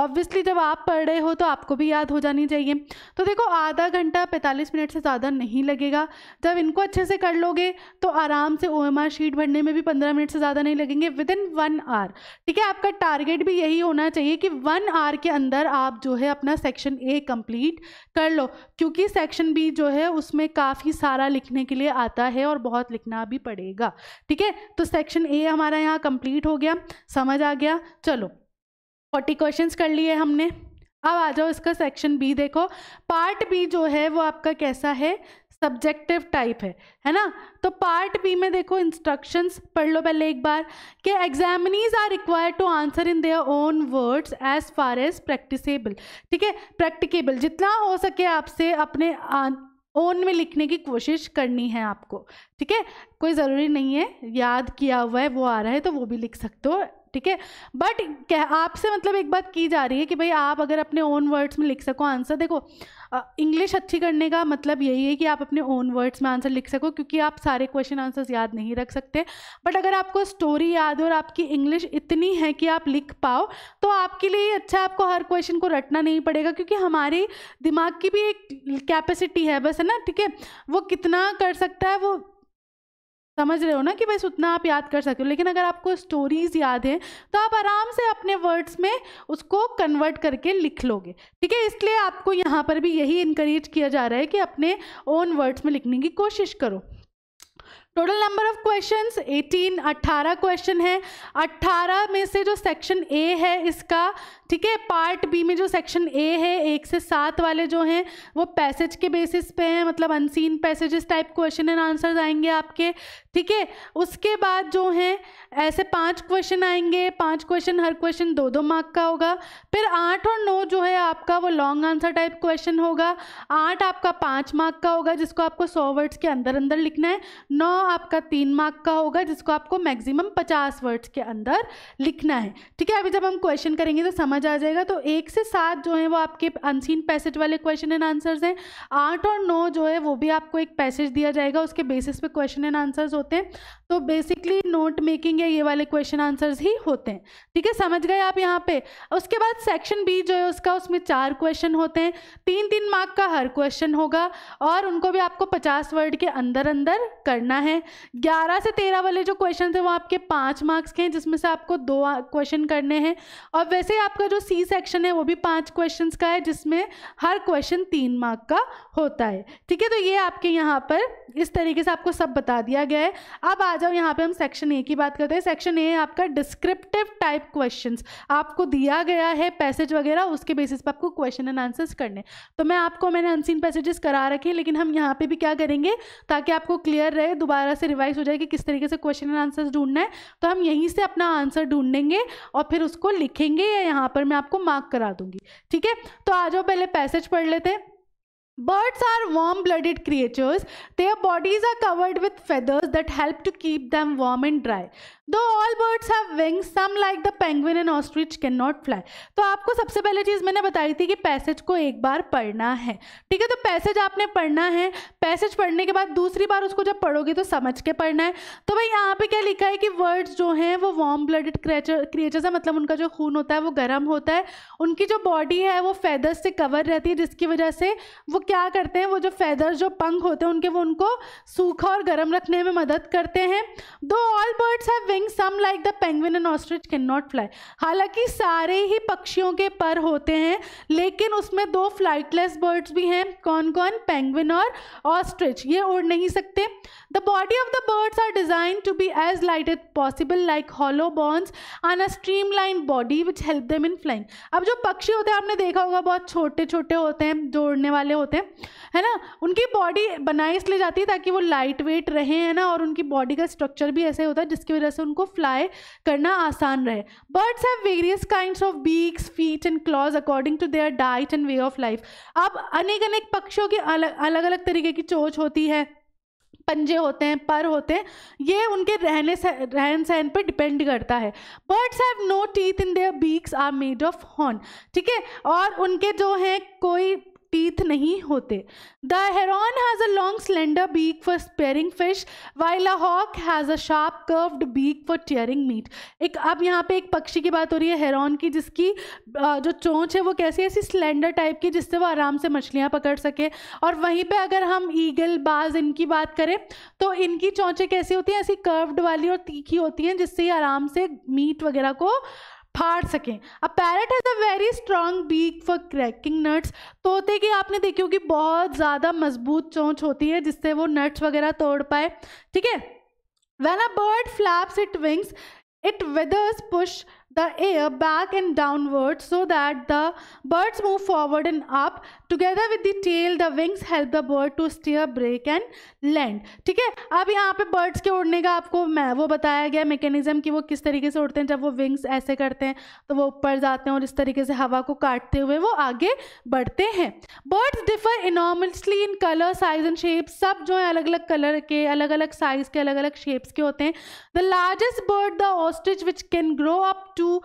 ऑब्वियसली जब आप पढ़ रहे हो तो आपको भी याद हो जानी चाहिए तो देखो आधा घंटा पैंतालीस मिनट से ज़्यादा नहीं लगेगा जब इनको अच्छे से कर लोगे तो आराम से ओ शीट भरने में भी पंद्रह मिनट से ज़्यादा नहीं लगेंगे विद इन वन आवर ठीक है आपका टारगेट भी यही होना चाहिए कि वन आवर के अंदर आप जो है अपना सेक्शन ए कम्प्लीट कर लो क्योंकि सेक्शन बी जो है उसमें काफ़ी सारा लिखने के लिए आता है और बहुत लिखना भी पड़ेगा ठीक है तो सेक्शन ए हमारा यहाँ कम्प्लीट हो गया समझ आ गया चलो फोर्टी क्वेश्चन कर लिए हमने अब आ जाओ इसका सेक्शन बी देखो पार्ट बी जो है वो आपका कैसा है सब्जेक्टिव टाइप है है ना तो पार्ट बी में देखो इंस्ट्रक्शंस पढ़ लो पहले एक बार कि examinees are required to answer in their own words as far as practicable ठीक है प्रैक्टिकेबल जितना हो सके आपसे अपने ओन में लिखने की कोशिश करनी है आपको ठीक है कोई ज़रूरी नहीं है याद किया हुआ है वो आ रहा है तो वो भी लिख सकते हो ठीक है बट आपसे मतलब एक बात की जा रही है कि भाई आप अगर अपने ओन वर्ड्स में लिख सको आंसर देखो इंग्लिश अच्छी करने का मतलब यही है कि आप अपने ओन वर्ड्स में आंसर लिख सको क्योंकि आप सारे क्वेश्चन आंसर्स याद नहीं रख सकते बट अगर आपको स्टोरी याद हो और आपकी इंग्लिश इतनी है कि आप लिख पाओ तो आपके लिए अच्छा आपको हर क्वेश्चन को रटना नहीं पड़ेगा क्योंकि हमारे दिमाग की भी एक कैपेसिटी है बस है ना ठीक है वो कितना कर सकता है वो समझ रहे हो ना कि बस उतना आप याद कर सकते हो लेकिन अगर आपको स्टोरीज याद हैं तो आप आराम से अपने वर्ड्स में उसको कन्वर्ट करके लिख लोगे ठीक है इसलिए आपको यहाँ पर भी यही इनक्रेज किया जा रहा है कि अपने ओन वर्ड्स में लिखने की कोशिश करो total number of question 18 18 question है 18 में से जो सेक्शन ए है इसका ठीक है पार्ट बी में जो सेक्शन ए है एक से सात वाले जो हैं वो पैसेज के बेसिस पे हैं मतलब unseen passages type question and answers आएंगे आपके ठीक है उसके बाद जो हैं ऐसे पांच क्वेश्चन आएंगे पांच क्वेश्चन हर क्वेश्चन दो दो मार्क का होगा फिर आठ और नौ जो है आपका वो लॉन्ग आंसर टाइप क्वेश्चन होगा आठ आपका पाँच मार्क का होगा जिसको आपको सौ वर्ड्स के अंदर अंदर लिखना है नौ आपका तीन मार्क का होगा जिसको आपको मैक्सिमम पचास वर्ड्स के अंदर लिखना है ठीक है अभी जब हम क्वेश्चन करेंगे तो समझ समझ आ जाएगा तो एक से सात जो है वो आपके अनसीन पैसेज वाले क्वेश्चन एंड आंसर्स हैं आठ और नौ जो है वो भी आपको एक पैसेज दिया जाएगा उसके बेसिस पे क्वेश्चन एंड आंसर्स होते हैं तो बेसिकली नोट मेकिंग या ये वाले क्वेश्चन आंसर्स ही होते हैं ठीक है समझ गए आप यहाँ पे उसके बाद सेक्शन बी जो है उसका उसमें चार क्वेश्चन होते हैं तीन तीन मार्क का हर क्वेश्चन होगा और उनको भी आपको पचास वर्ड के अंदर अंदर करना है ग्यारह से तेरह वाले जो क्वेश्चन थे वो आपके पाँच मार्क्स के हैं जिसमें से आपको दो क्वेश्चन करने हैं और वैसे आपका जो सी सेक्शन है वो भी पांच क्वेश्चन का है जिसमें हर क्वेश्चन तीन मार्क का होता है ठीक है तो ये आपके यहाँ पर इस तरीके से आपको सब बता दिया गया है अब आ जाओ यहाँ पे हम सेक्शन ए की बात करते हैं सेक्शन ए आपका डिस्क्रिप्टिव टाइप क्वेश्चन आपको दिया गया है पैसेज वगैरह उसके बेसिस पर आपको क्वेश्चन एंड आंसर्स करने तो मैं आपको मैंने अनसीन पैसेजेस करा रखे लेकिन हम यहाँ पर भी क्या करेंगे ताकि आपको क्लियर रहे दोबारा से रिवाइज हो जाए कि किस तरीके से क्वेश्चन एंड आंसर्स ढूंढना है तो हम यहीं से अपना आंसर ढूंढेंगे और फिर उसको लिखेंगे या यहाँ यहाँ पर मैं आपको मार्क करा दूंगी ठीक है तो आ जाओ पहले पैसेज पढ़ लेते birds are warm blooded creatures their bodies are covered with feathers that help to keep them warm and dry though all birds have wings some like the penguin and ostrich can not fly तो आपको सबसे पहले चीज़ मैंने बताई थी कि passage को एक बार पढ़ना है ठीक है तो पैसेज आपने पढ़ना है पैसेज पढ़ने के बाद दूसरी बार उसको जब पढ़ोगे तो समझ के पढ़ना है तो भाई यहाँ पे क्या लिखा है कि वर्ड्स जो हैं वो वार्म ब्लडेड क्रेचर क्रिएचर्स है मतलब उनका जो खून होता है वो गर्म होता है उनकी जो बॉडी है वो फैदर्स से कवर रहती है जिसकी वजह से वो क्या करते हैं वो जो फैदर्स जो पंख होते हैं उनके वो उनको सूखा और गर्म रखने में मदद करते हैं though all birds have some like the the and ostrich can not fly हालांकि सारे ही पक्षियों के पर होते हैं लेकिन उसमें दो फ्लाइटलेस बर्ड्स भी हैं कौन कौन पेंगुइन और ऑस्ट्रिच ये उड़ नहीं सकते the body of the birds are design to be as light as possible like hollow bones on a streamline body which help them in flying अब जो पक्षी होते हैं आपने देखा होगा बहुत छोटे छोटे होते हैं जो उड़ने वाले होते हैं है ना उनकी बॉडी बनाई इसलिए जाती है ताकि वो लाइट वेट रहे है ना और उनकी बॉडी का स्ट्रक्चर भी ऐसे होता है जिसकी वजह से उनको फ्लाई करना आसान रहे birds have various kind of beaks feet and claws according to their diet and way of life अब अनेक अनेक पक्षियों की अलग अलग अलग तरीके की चोच होती है पंजे होते हैं पर होते हैं ये उनके रहने रहन सहन पर डिपेंड करता है birds have no teeth in their beaks are made of horn ठीक है और उनके जो हैं कोई टीथ नहीं होते the heron has a long slender beak for spearing fish while a hawk has a sharp curved beak for tearing meat एक अब यहाँ पे एक पक्षी की बात हो रही है हेरॉन की जिसकी जो चोंच है वो कैसी ऐसी स्लेंडर टाइप की जिससे वो आराम से मछलियाँ पकड़ सके और वहीं पर अगर हम ईगल बाज इनकी बात करें तो इनकी चोंचें कैसी होती हैं ऐसी कर्व्ड वाली और तीखी होती हैं जिससे ये आराम से मीट वगैरह को फाड़ सकें अब parrot has a very strong beak for cracking nuts तोते की आपने देखी होगी बहुत ज़्यादा मजबूत चोंच होती है जिससे वो नट्स वगैरह तोड़ पाए ठीक है when a bird flaps it wings it withers push the air back and downward so that the birds move forward and up together with the tail the wings help the bird to steer brake and land ठीक है अब यहाँ पे birds के उड़ने का आपको वो बताया गया मैकेनिज्म कि वो किस तरीके से उड़ते हैं जब वो विंग्स ऐसे करते हैं तो वो ऊपर जाते हैं और इस तरीके से हवा को काटते हुए वो आगे बढ़ते हैं birds differ enormously in colour size and shape सब जो है अलग अलग कलर के अलग अलग साइज के अलग अलग शेप्स के होते हैं the largest bird the ostrich which can grow up to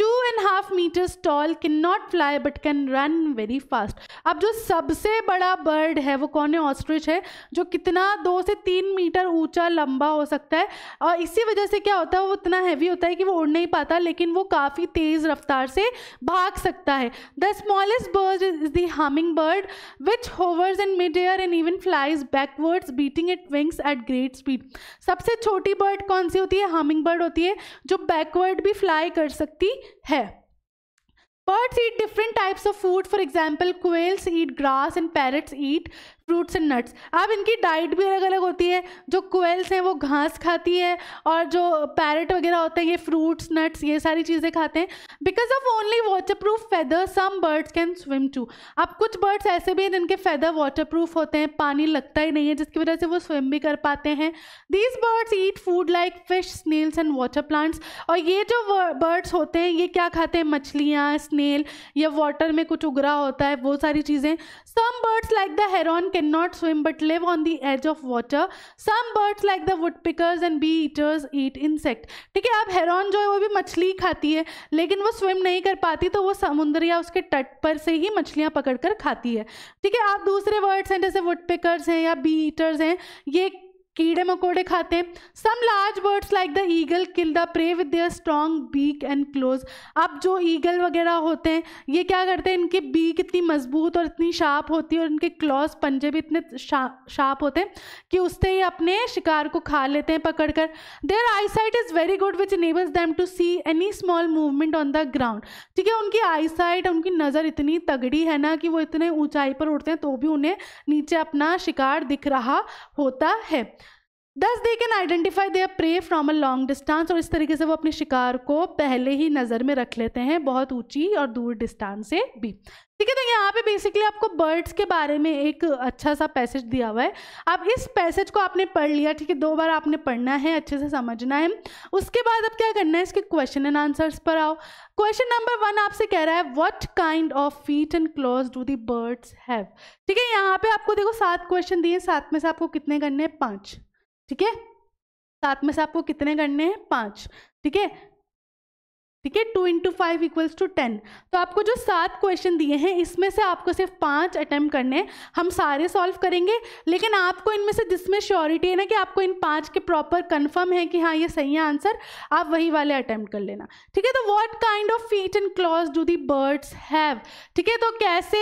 two and half metres tall can not fly but can run very fast अब जो सबसे बड़ा बर्ड है वो कौन है ऑस्ट्रिच है जो कितना दो से तीन मीटर ऊंचा लंबा हो सकता है और इसी वजह से क्या होता है वो इतना हैवी होता है कि वो उड़ नहीं पाता लेकिन वो काफ़ी तेज़ रफ्तार से भाग सकता है the smallest bird is the humming bird which hovers in mid air and even flies backwards beating it wings at great speed सबसे छोटी बर्ड कौन सी होती है हार्मिंग बर्ड होती है जो बैकवर्ड भी फ्लाई कर सकती Birds eat different types of food. For example, quails eat grass and parrots eat fruits and nuts अब इनकी डाइट भी अलग अलग होती है जो क्वेल्स हैं वो घास खाती है और जो पैरट वगैरह होते हैं ये फ्रूट्स नट्स ये सारी चीज़ें खाते हैं because of only waterproof feather some birds can swim too अब कुछ बर्ड्स ऐसे भी हैं जिनके फैदर वाटर प्रूफ होते हैं पानी लगता ही नहीं है जिसकी वजह से वो स्विम भी कर पाते हैं these birds eat food like fish snails and water plants और ये जो बर्ड्स होते हैं ये क्या खाते हैं मछलियाँ स्नेल या वाटर में कुछ उगरा होता है वो सारी चीज़ें some birds like the heron cannot swim but live on the edge of water some birds like the woodpeckers and bee eaters eat insect ठीक है अब हेरॉन जो है वो भी मछली खाती है लेकिन वो स्विम नहीं कर पाती तो वो समुद्र या उसके तट पर से ही मछलियाँ पकड़ कर खाती है ठीक है आप दूसरे वर्ड्स हैं जैसे वुड पिकर्स हैं या बी ईटर्स हैं ये कीड़े मकोड़े खाते हैं some large birds like the eagle kill the prey with their strong beak and claws अब जो ईगल वगैरह होते हैं ये क्या करते हैं इनकी बीक इतनी मजबूत और इतनी शार्प होती है और इनके क्लॉज पंजे भी इतने शा, शार्प होते हैं कि उससे ही अपने शिकार को खा लेते हैं पकड़ कर their eyesight is very good which enables them to see any small movement on the ground ठीक है उनकी आईसाइट उनकी नज़र इतनी तगड़ी है ना कि वो इतने ऊंचाई पर उड़ते हैं तो भी उन्हें नीचे अपना शिकार दिख रहा होता है thus they can identify their prey from a long distance और इस तरीके से वो अपने शिकार को पहले ही नज़र में रख लेते हैं बहुत ऊंची और दूर डिस्टेंस से भी ठीक है तो यहाँ पे बेसिकली आपको बर्ड्स के बारे में एक अच्छा सा पैसेज दिया हुआ है अब इस पैसेज को आपने पढ़ लिया ठीक है दो बार आपने पढ़ना है अच्छे से समझना है उसके बाद अब क्या करना है इसके क्वेश्चन एंड आंसर्स पर आओ क्वेश्चन नंबर वन आपसे कह रहा है what kind of feet and claws do the birds have ठीक है यहाँ पे आपको देखो सात क्वेश्चन दिए सात में से आपको कितने करने हैं पाँच ठीक है साथ में से आपको कितने करने हैं पाँच ठीक है ठीक है two into five equals to ten तो आपको जो सात क्वेश्चन दिए हैं इसमें से आपको सिर्फ पांच अटैम्प्ट करने हैं हम सारे सॉल्व करेंगे लेकिन आपको इनमें से जिसमें श्योरिटी है ना कि आपको इन पांच के प्रॉपर कंफर्म है कि हाँ ये सही है आंसर आप वही वाले अटैम्प्ट कर लेना ठीक है तो what kind of feet and claws do the birds have ठीक है तो कैसे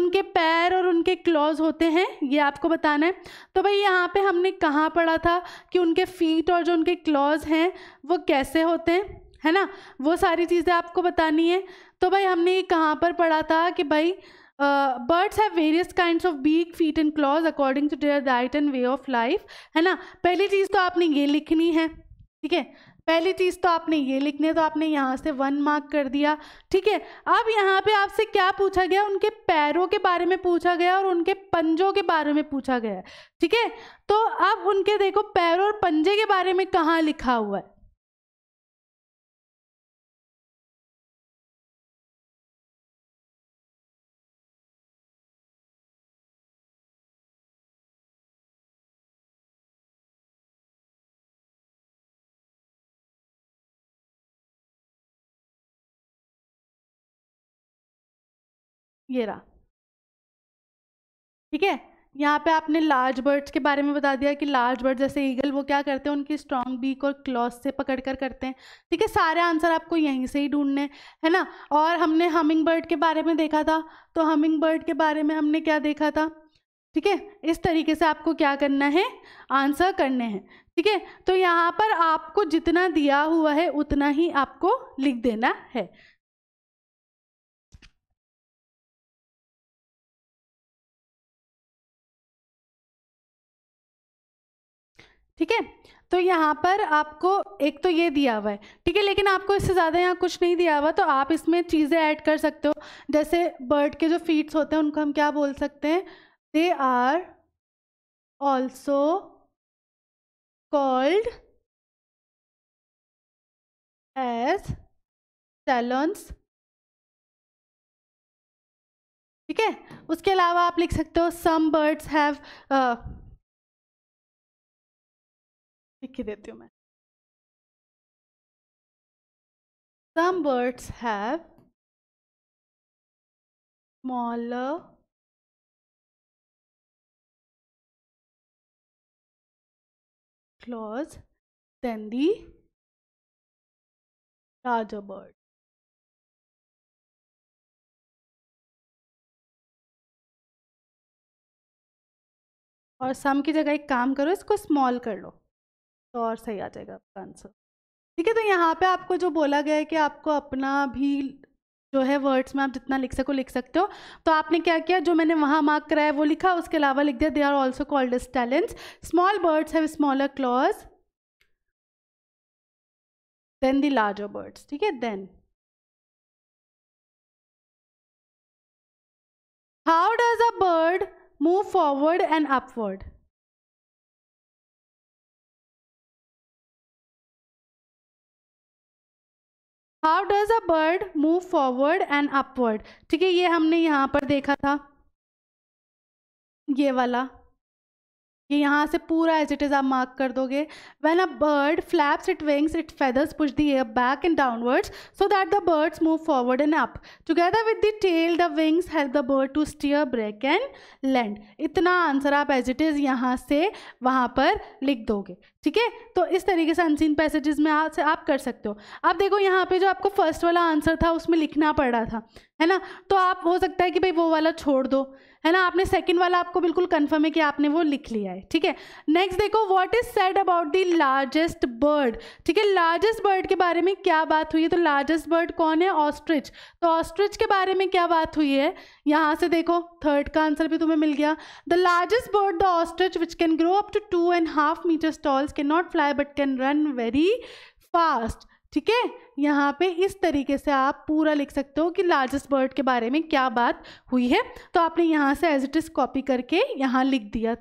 उनके पैर और उनके क्लॉज होते हैं ये आपको बताना है तो भाई यहाँ पर हमने कहाँ पढ़ा था कि उनके फीट और जो उनके क्लॉज हैं वो कैसे होते हैं है ना वो सारी चीज़ें आपको बतानी है तो भाई हमने ये कहाँ पर पढ़ा था कि भाई birds have various kind of beak feet and claws according to their diet and way of life है ना पहली चीज़ तो आपने ये लिखनी है ठीक है पहली चीज़ तो आपने ये लिखनी है तो आपने यहाँ से वन मार्क कर दिया ठीक है अब यहाँ पे आपसे क्या पूछा गया उनके पैरों के बारे में पूछा गया और उनके पंजों के बारे में पूछा गया ठीक है तो अब उनके देखो पैरों और पंजे के बारे में कहाँ लिखा हुआ है ये रहा ठीक है यहाँ पे आपने लार्ज बर्ड्स के बारे में बता दिया कि लार्ज बर्ड जैसे ईगल वो क्या करते हैं उनकी स्ट्रॉन्ग बीक और क्लॉस से पकड़ कर करते हैं ठीक है सारे आंसर आपको यहीं से ही ढूंढने है ना और हमने हमिंग बर्ड के बारे में देखा था तो हमिंग बर्ड के बारे में हमने क्या देखा था ठीक है इस तरीके से आपको क्या करना है आंसर करने हैं ठीक है तो यहाँ पर आपको जितना दिया हुआ है उतना ही आपको लिख देना है ठीक है तो यहाँ पर आपको एक तो ये दिया हुआ है ठीक है लेकिन आपको इससे ज़्यादा यहाँ कुछ नहीं दिया हुआ तो आप इसमें चीज़ें ऐड कर सकते हो जैसे बर्ड के जो फीट्स होते हैं उनको हम क्या बोल सकते हैं they are also called as talons ठीक है उसके अलावा आप लिख सकते हो सम बर्ड्स हैव लिख के देती हूँ मैं some birds have small claws than the larger bird. और सम की जगह एक काम करो इसको स्मॉल कर लो तो और सही आ जाएगा आपका आंसर ठीक है तो यहाँ पे आपको जो बोला गया है कि आपको अपना भी जो है वर्ड्स में आप जितना लिख सको लिख सकते हो तो आपने क्या किया जो मैंने वहाँ मार्क कराया वो लिखा उसके अलावा लिख दिया they are also called as talons small birds have smaller claws than the larger birds ठीक है then how does a bird move forward and upward how does a bird move forward and upward ठीक है ये हमने यहाँ पर देखा था ये वाला कि यहाँ से पूरा एज इट इज़ आप मार्क कर दोगे when a bird flaps it wings it feathers push the air back and downwards so that the birds move forward and up together with the tail the wings help the bird to steer brake and land इतना answer आप as it is यहाँ से वहाँ पर लिख दोगे ठीक है तो इस तरीके से अनसीन पैसेजेस में आप, आप कर सकते हो आप देखो यहाँ पे जो आपको फर्स्ट वाला आंसर था उसमें लिखना पड़ रहा था है ना तो आप हो सकता है कि भाई वो वाला छोड़ दो है ना आपने सेकंड वाला आपको बिल्कुल कंफर्म है कि आपने वो लिख लिया है ठीक है नेक्स्ट देखो what is said about the largest bird ठीक है लार्जेस्ट बर्ड के बारे में क्या बात हुई है तो लार्जेस्ट बर्ड कौन है ऑस्ट्रिच तो ऑस्ट्रिच के बारे में क्या बात हुई है यहाँ से देखो थर्ड का आंसर भी तुम्हें मिल गया the largest bird the ostrich which can grow up to two and half metre stalls can not fly but can run very fast ठीक है यहाँ पे इस तरीके से आप पूरा लिख सकते हो कि लार्जेस्ट बर्ड के बारे में क्या बात हुई है तो आपने यहाँ से एज इट इज़ कॉपी करके यहाँ लिख दिया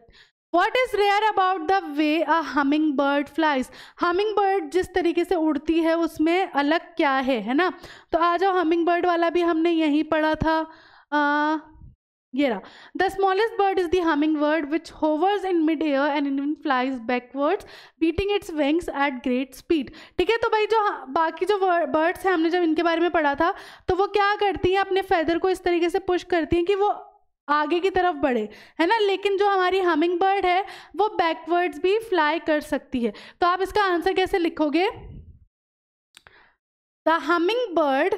what is rare about the way a humming bird flies humming bird जिस तरीके से उड़ती है उसमें अलग क्या है है ना तो आ जाओ हमिंग बर्ड वाला भी हमने यहीं पढ़ा था आ, ये रहा the smallest bird is the humming bird which hovers in mid air and in flies backwards beating its wings at great speed ठीक है तो भाई जो बाकी जो बर्ड्स हैं हमने जब इनके बारे में पढ़ा था तो वो क्या करती हैं अपने फेदर को इस तरीके से पुश करती हैं कि वो आगे की तरफ बढ़े है ना लेकिन जो हमारी हमिंग बर्ड है वो बैकवर्ड्स भी फ्लाई कर सकती है तो आप इसका आंसर कैसे लिखोगे द हमिंग बर्ड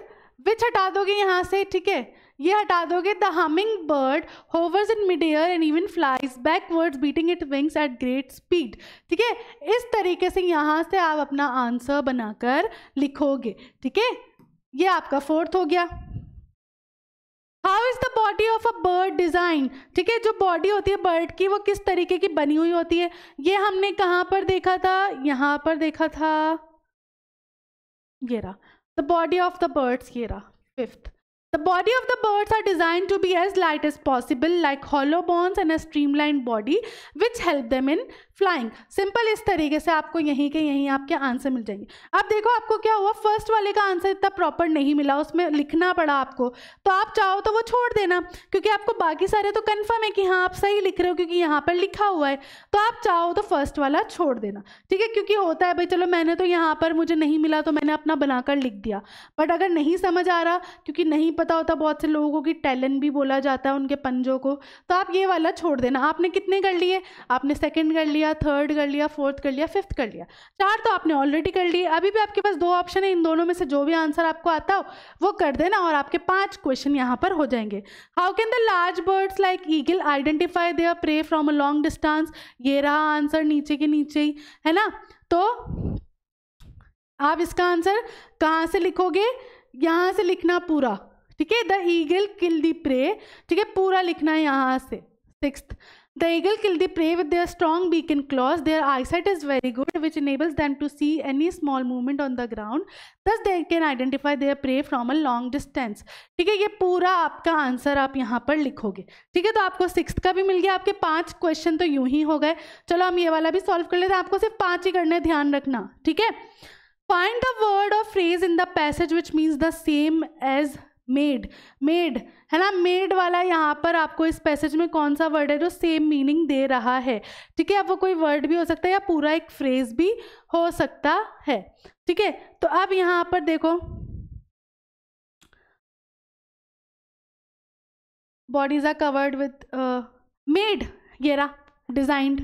विच हटा दोगे यहाँ से ठीक है ये हटा दोगे the humming bird hovers in mid air and even flies backwards beating it wings at great speed ठीक है इस तरीके से यहाँ से आप अपना आंसर बनाकर लिखोगे ठीक है ये आपका फोर्थ हो गया how is the body of a bird design ठीक है जो बॉडी होती है बर्ड की वो किस तरीके की बनी हुई होती है ये हमने कहाँ पर देखा था यहाँ पर देखा था ये रहा the body of the birds ये रहा fifth The body of the birds are designed to be as light as possible like hollow bones and a streamlined body which help them in flying simple इस तरीके से आपको यहीं के यहीं आपके आंसर मिल जाएंगे अब देखो आपको क्या हुआ फर्स्ट वाले का आंसर इतना प्रॉपर नहीं मिला उसमें लिखना पड़ा आपको तो आप चाहो तो वो छोड़ देना क्योंकि आपको बाकी सारे तो कन्फर्म है कि हाँ आप सही लिख रहे हो क्योंकि यहाँ पर लिखा हुआ है तो आप चाहो तो फर्स्ट वाला छोड़ देना ठीक है क्योंकि होता है भाई चलो मैंने तो यहाँ पर मुझे नहीं मिला तो मैंने अपना बनाकर लिख दिया बट अगर नहीं समझ आ रहा क्योंकि नहीं पता होता बहुत से लोगों को कि टैलेंट भी बोला जाता है उनके पंजों को तो आप ये वाला छोड़ देना आपने कितने कर लिए आपने सेकेंड कर लिया लिया थर्ड कर लिया फोर्थ कर लिया फिफ्थ कर लिया चार तो आपने ऑलरेडी कर लिए अभी भी आपके पास दो ऑप्शन है इन दोनों में से जो भी आंसर आपको आता हो वो कर देना और आपके पांच क्वेश्चन यहाँ पर हो जाएंगे how can the large birds like eagle identify their prey from a long distance ये रहा आंसर नीचे के नीचे ही है ना तो आप इसका आंसर कहाँ से लिखोगे यहाँ से लिखना पूरा ठीक है the eagle kill the prey ठीक है पूरा लिखना है यहाँ से six The eagle kill the prey with their strong beak and claws. Their eyesight is very good, which enables them to see any small movement on the ground. Thus they can identify their prey from a long distance. ठीक है ये पूरा आपका answer आप यहाँ पर लिखोगे ठीक है तो आपको सिक्स का भी मिल गया आपके पांच क्वेश्चन तो यूं ही हो गए चलो हम ये वाला भी सॉल्व कर लेते हैं आपको सिर्फ पांच ही करने ध्यान रखना ठीक है find the word or phrase in the passage which means the same as made made है ना मेड वाला यहाँ पर आपको इस पैसेज में कौन सा वर्ड है जो सेम मीनिंग दे रहा है ठीक है अब वो कोई वर्ड भी हो सकता है या पूरा एक फ्रेज भी हो सकता है ठीक है तो अब यहाँ पर देखो bodies are covered with made गेरा डिजाइंड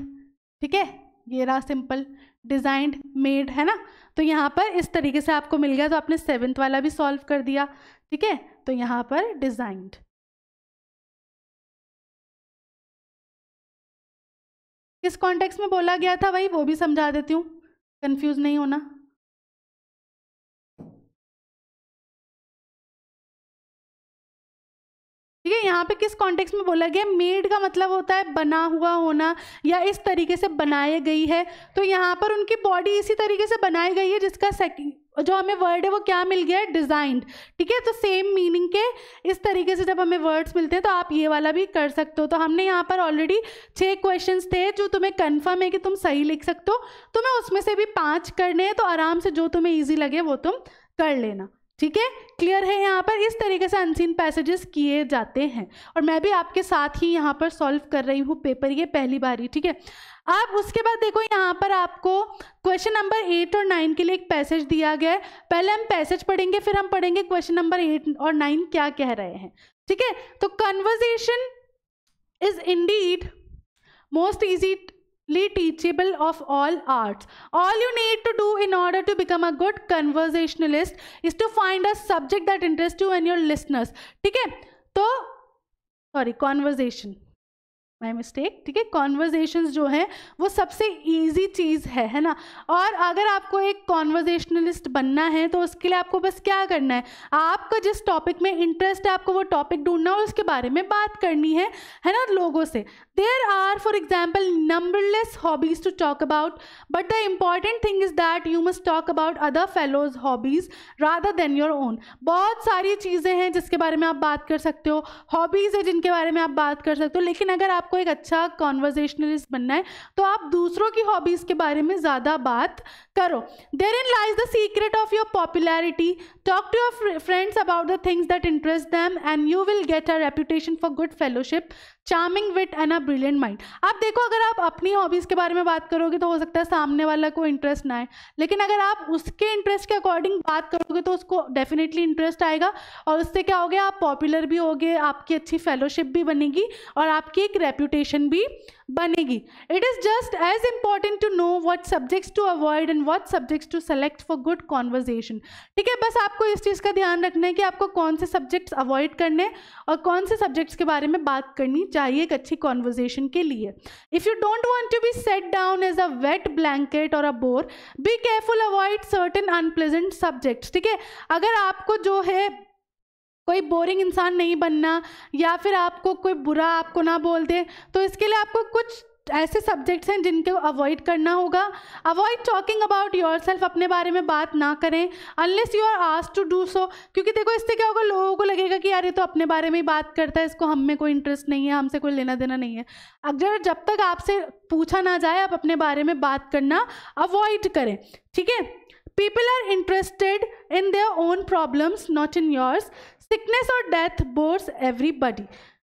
ठीक है गेरा सिंपल डिजाइंड मेड है ना तो यहाँ पर इस तरीके से आपको मिल गया तो आपने सेवन्थ वाला भी सॉल्व कर दिया ठीक है तो यहाँ पर डिज़ाइंड किस कॉन्टेक्स्ट में बोला गया था वही वो भी समझा देती हूँ कंफ्यूज नहीं होना ठीक है यहाँ पे किस कॉन्टेक्स्ट में बोला गया मेड का मतलब होता है बना हुआ होना या इस तरीके से बनाई गई है तो यहाँ पर उनकी बॉडी इसी तरीके से बनाई गई है जिसका सेकंड जो हमें वर्ड है वो क्या मिल गया है डिजाइंड ठीक है तो सेम मीनिंग के इस तरीके से जब हमें वर्ड्स मिलते हैं तो आप ये वाला भी कर सकते हो तो हमने यहाँ पर ऑलरेडी छः क्वेश्चंस थे जो तुम्हें कंफर्म है कि तुम सही लिख सकते हो तुम्हें उसमें से भी पांच करने हैं तो आराम से जो तुम्हें ईजी लगे वो तुम कर लेना ठीक है क्लियर है यहाँ पर इस तरीके से अनसीन पैसेजेस किए जाते हैं और मैं भी आपके साथ ही यहाँ पर सॉल्व कर रही हूँ पेपर ये पहली बार ही ठीक है आप उसके बाद देखो यहाँ पर आपको क्वेश्चन नंबर एट और नाइन के लिए एक पैसेज दिया गया है पहले हम पैसेज पढ़ेंगे फिर हम पढ़ेंगे क्वेश्चन नंबर एट और नाइन क्या कह रहे हैं ठीक है तो conversation is indeed most easy teachable of all arts. All you need to do in order to become a good conversationalist is to find a subject that interests you and your listeners. Okay? So, sorry, conversation. My mistake ठीक है conversation जो है वो सबसे easy चीज़ है है ना और अगर आपको एक कॉन्वर्जेशनलिस्ट बनना है तो उसके लिए आपको बस क्या करना है आपका जिस टॉपिक में इंटरेस्ट है आपको वो टॉपिक ढूंढना और उसके बारे में बात करनी है है ना लोगों से there are for example numberless hobbies to talk about but the important thing is that you must talk about other fellow's hobbies rather than your own बहुत सारी चीज़ें हैं जिसके बारे में आप बात कर सकते हो हॉबीज़ है जिनके बारे में आप बात कर सकते हो लेकिन अगर आप आपको एक अच्छा कॉन्वर्जेशनलिस्ट बनना है तो आप दूसरों की हॉबीज़ के बारे में ज़्यादा बात करो therein lies the secret of your popularity talk to your friends about the things that interest them and you will get a reputation for good fellowship charming wit and a brilliant mind आप देखो अगर आप अपनी hobbies के बारे में बात करोगे तो हो सकता है सामने वाला को इंटरेस्ट ना आए लेकिन अगर आप उसके इंटरेस्ट के अकॉर्डिंग बात करोगे तो उसको डेफिनेटली इंटरेस्ट आएगा और उससे क्या हो गया आप पॉपुलर भी होगे आपकी अच्छी फेलोशिप भी बनेगी और आपकी एक रेप्यूटेशन भी बनेगी it is just as important to know what subjects to avoid and what subjects to select for good conversation ठीक है बस आपको इस चीज़ का ध्यान रखना है कि आपको कौन से सब्जेक्ट्स अवॉइड करने और कौन से सब्जेक्ट्स के बारे में बात करनी चाहिए एक अच्छी कॉन्वर्जेशन के लिए if you don't want to be set down as a wet blanket और a bore be careful avoid certain unpleasant subjects ठीक है अगर आपको जो है कोई बोरिंग इंसान नहीं बनना या फिर आपको कोई बुरा आपको ना बोल दे तो इसके लिए आपको कुछ ऐसे सब्जेक्ट्स हैं जिनके अवॉइड करना होगा avoid talking about yourself अपने बारे में बात ना करें unless you are asked to do so क्योंकि देखो इससे क्या होगा लोगों को लगेगा कि यार ये तो अपने बारे में ही बात करता है इसको हम में कोई इंटरेस्ट नहीं है हमसे कोई लेना देना नहीं है अगर जब तक आपसे पूछा ना जाए आप अपने बारे में बात करना अवॉइड करें ठीक है people are interested in their own problems not in yours Sickness or death bores everybody.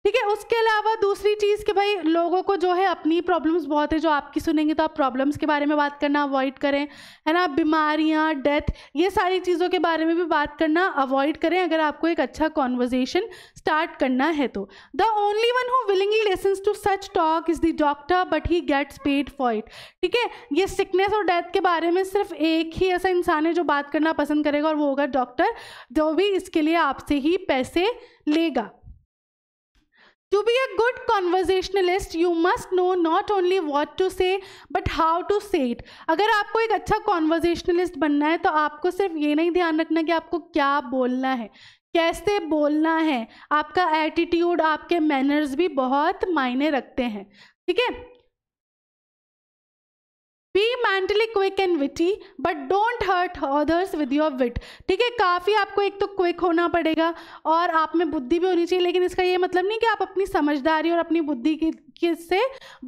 ठीक है उसके अलावा दूसरी चीज़ कि भाई लोगों को जो है अपनी प्रॉब्लम्स बहुत है जो आपकी सुनेंगे तो आप प्रॉब्लम्स के बारे में बात करना अवॉइड करें है ना बीमारियाँ डेथ ये सारी चीज़ों के बारे में भी बात करना अवॉइड करें अगर आपको एक अच्छा कॉन्वर्जेशन स्टार्ट करना है तो the only one who willingly listens to such talk is the doctor but he gets paid for it ठीक है ये सिकनेस और डेथ के बारे में सिर्फ एक ही ऐसा इंसान है जो बात करना पसंद करेगा और वो होगा डॉक्टर जो भी इसके लिए आपसे ही पैसे लेगा To be a good conversationalist, you must know not only what to say, but how to say it. अगर आपको एक अच्छा conversationalist बनना है तो आपको सिर्फ ये नहीं ध्यान रखना कि आपको क्या बोलना है कैसे बोलना है आपका एटीट्यूड आपके मैनर्स भी बहुत मायने रखते हैं ठीक है be mentally quick and witty but don't hurt others with your wit ठीक है काफ़ी आपको एक तो क्विक होना पड़ेगा और आप में बुद्धि भी होनी चाहिए लेकिन इसका ये मतलब नहीं कि आप अपनी समझदारी और अपनी बुद्धि की किससे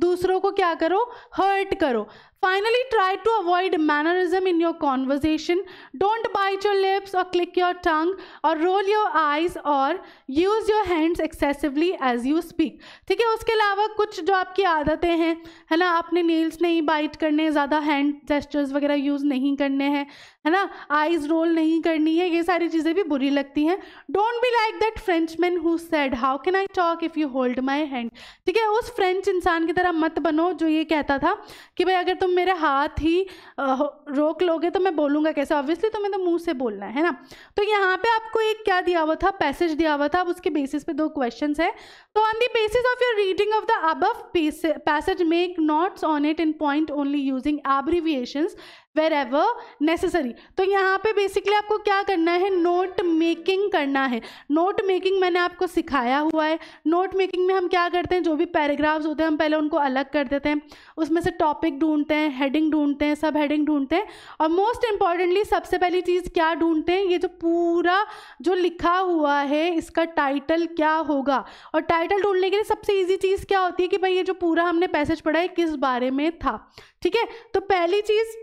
दूसरों को क्या करो हर्ट करो finally try to avoid mannerism in your conversation don't bite your lips और क्लिक योर टंग और रोल योर आइज और use your hands excessively as you speak ठीक है उसके अलावा कुछ जो आपकी आदतें हैं है ना आपने नेल्स नहीं बाइट करने ज़्यादा हैंड जेस्टर्स वगैरह यूज़ नहीं करने हैं है ना आइज रोल नहीं करनी है ये सारी चीज़ें भी बुरी लगती हैं don't be like that French man who said how can I talk if you hold my hand ठीक है उस फ्रेंच इंसान की तरह मत बनो जो ये कहता था कि भाई अगर तुम मेरे हाथ ही रोक लोगे तो मैं बोलूँगा कैसे ऑब्वियसली तुम्हें तो मुँह से बोलना है ना तो यहाँ पे आपको एक क्या दिया हुआ था पैसेज दिया हुआ था अब उसके बेसिस पे दो क्वेश्चन है तो on the basis of your reading of the above passage make notes on it in point only using abbreviations wherever necessary तो यहाँ पे बेसिकली आपको क्या करना है नोट मेकिंग करना है नोट मेकिंग मैंने आपको सिखाया हुआ है नोट मेकिंग में हम क्या करते हैं जो भी पैराग्राफ्स होते हैं हम पहले उनको अलग कर देते हैं उसमें से टॉपिक ढूंढते हैं हेडिंग ढूंढते हैं सब हेडिंग ढूंढते हैं और मोस्ट इंपॉर्टेंटली सबसे पहली चीज़ क्या ढूंढते हैं ये जो पूरा जो लिखा हुआ है इसका टाइटल क्या होगा और टाइटल ढूंढने के लिए सबसे ईजी चीज़ क्या होती है कि भाई ये जो पूरा हमने पैसेज पढ़ा है किस बारे में था ठीक है तो पहली चीज़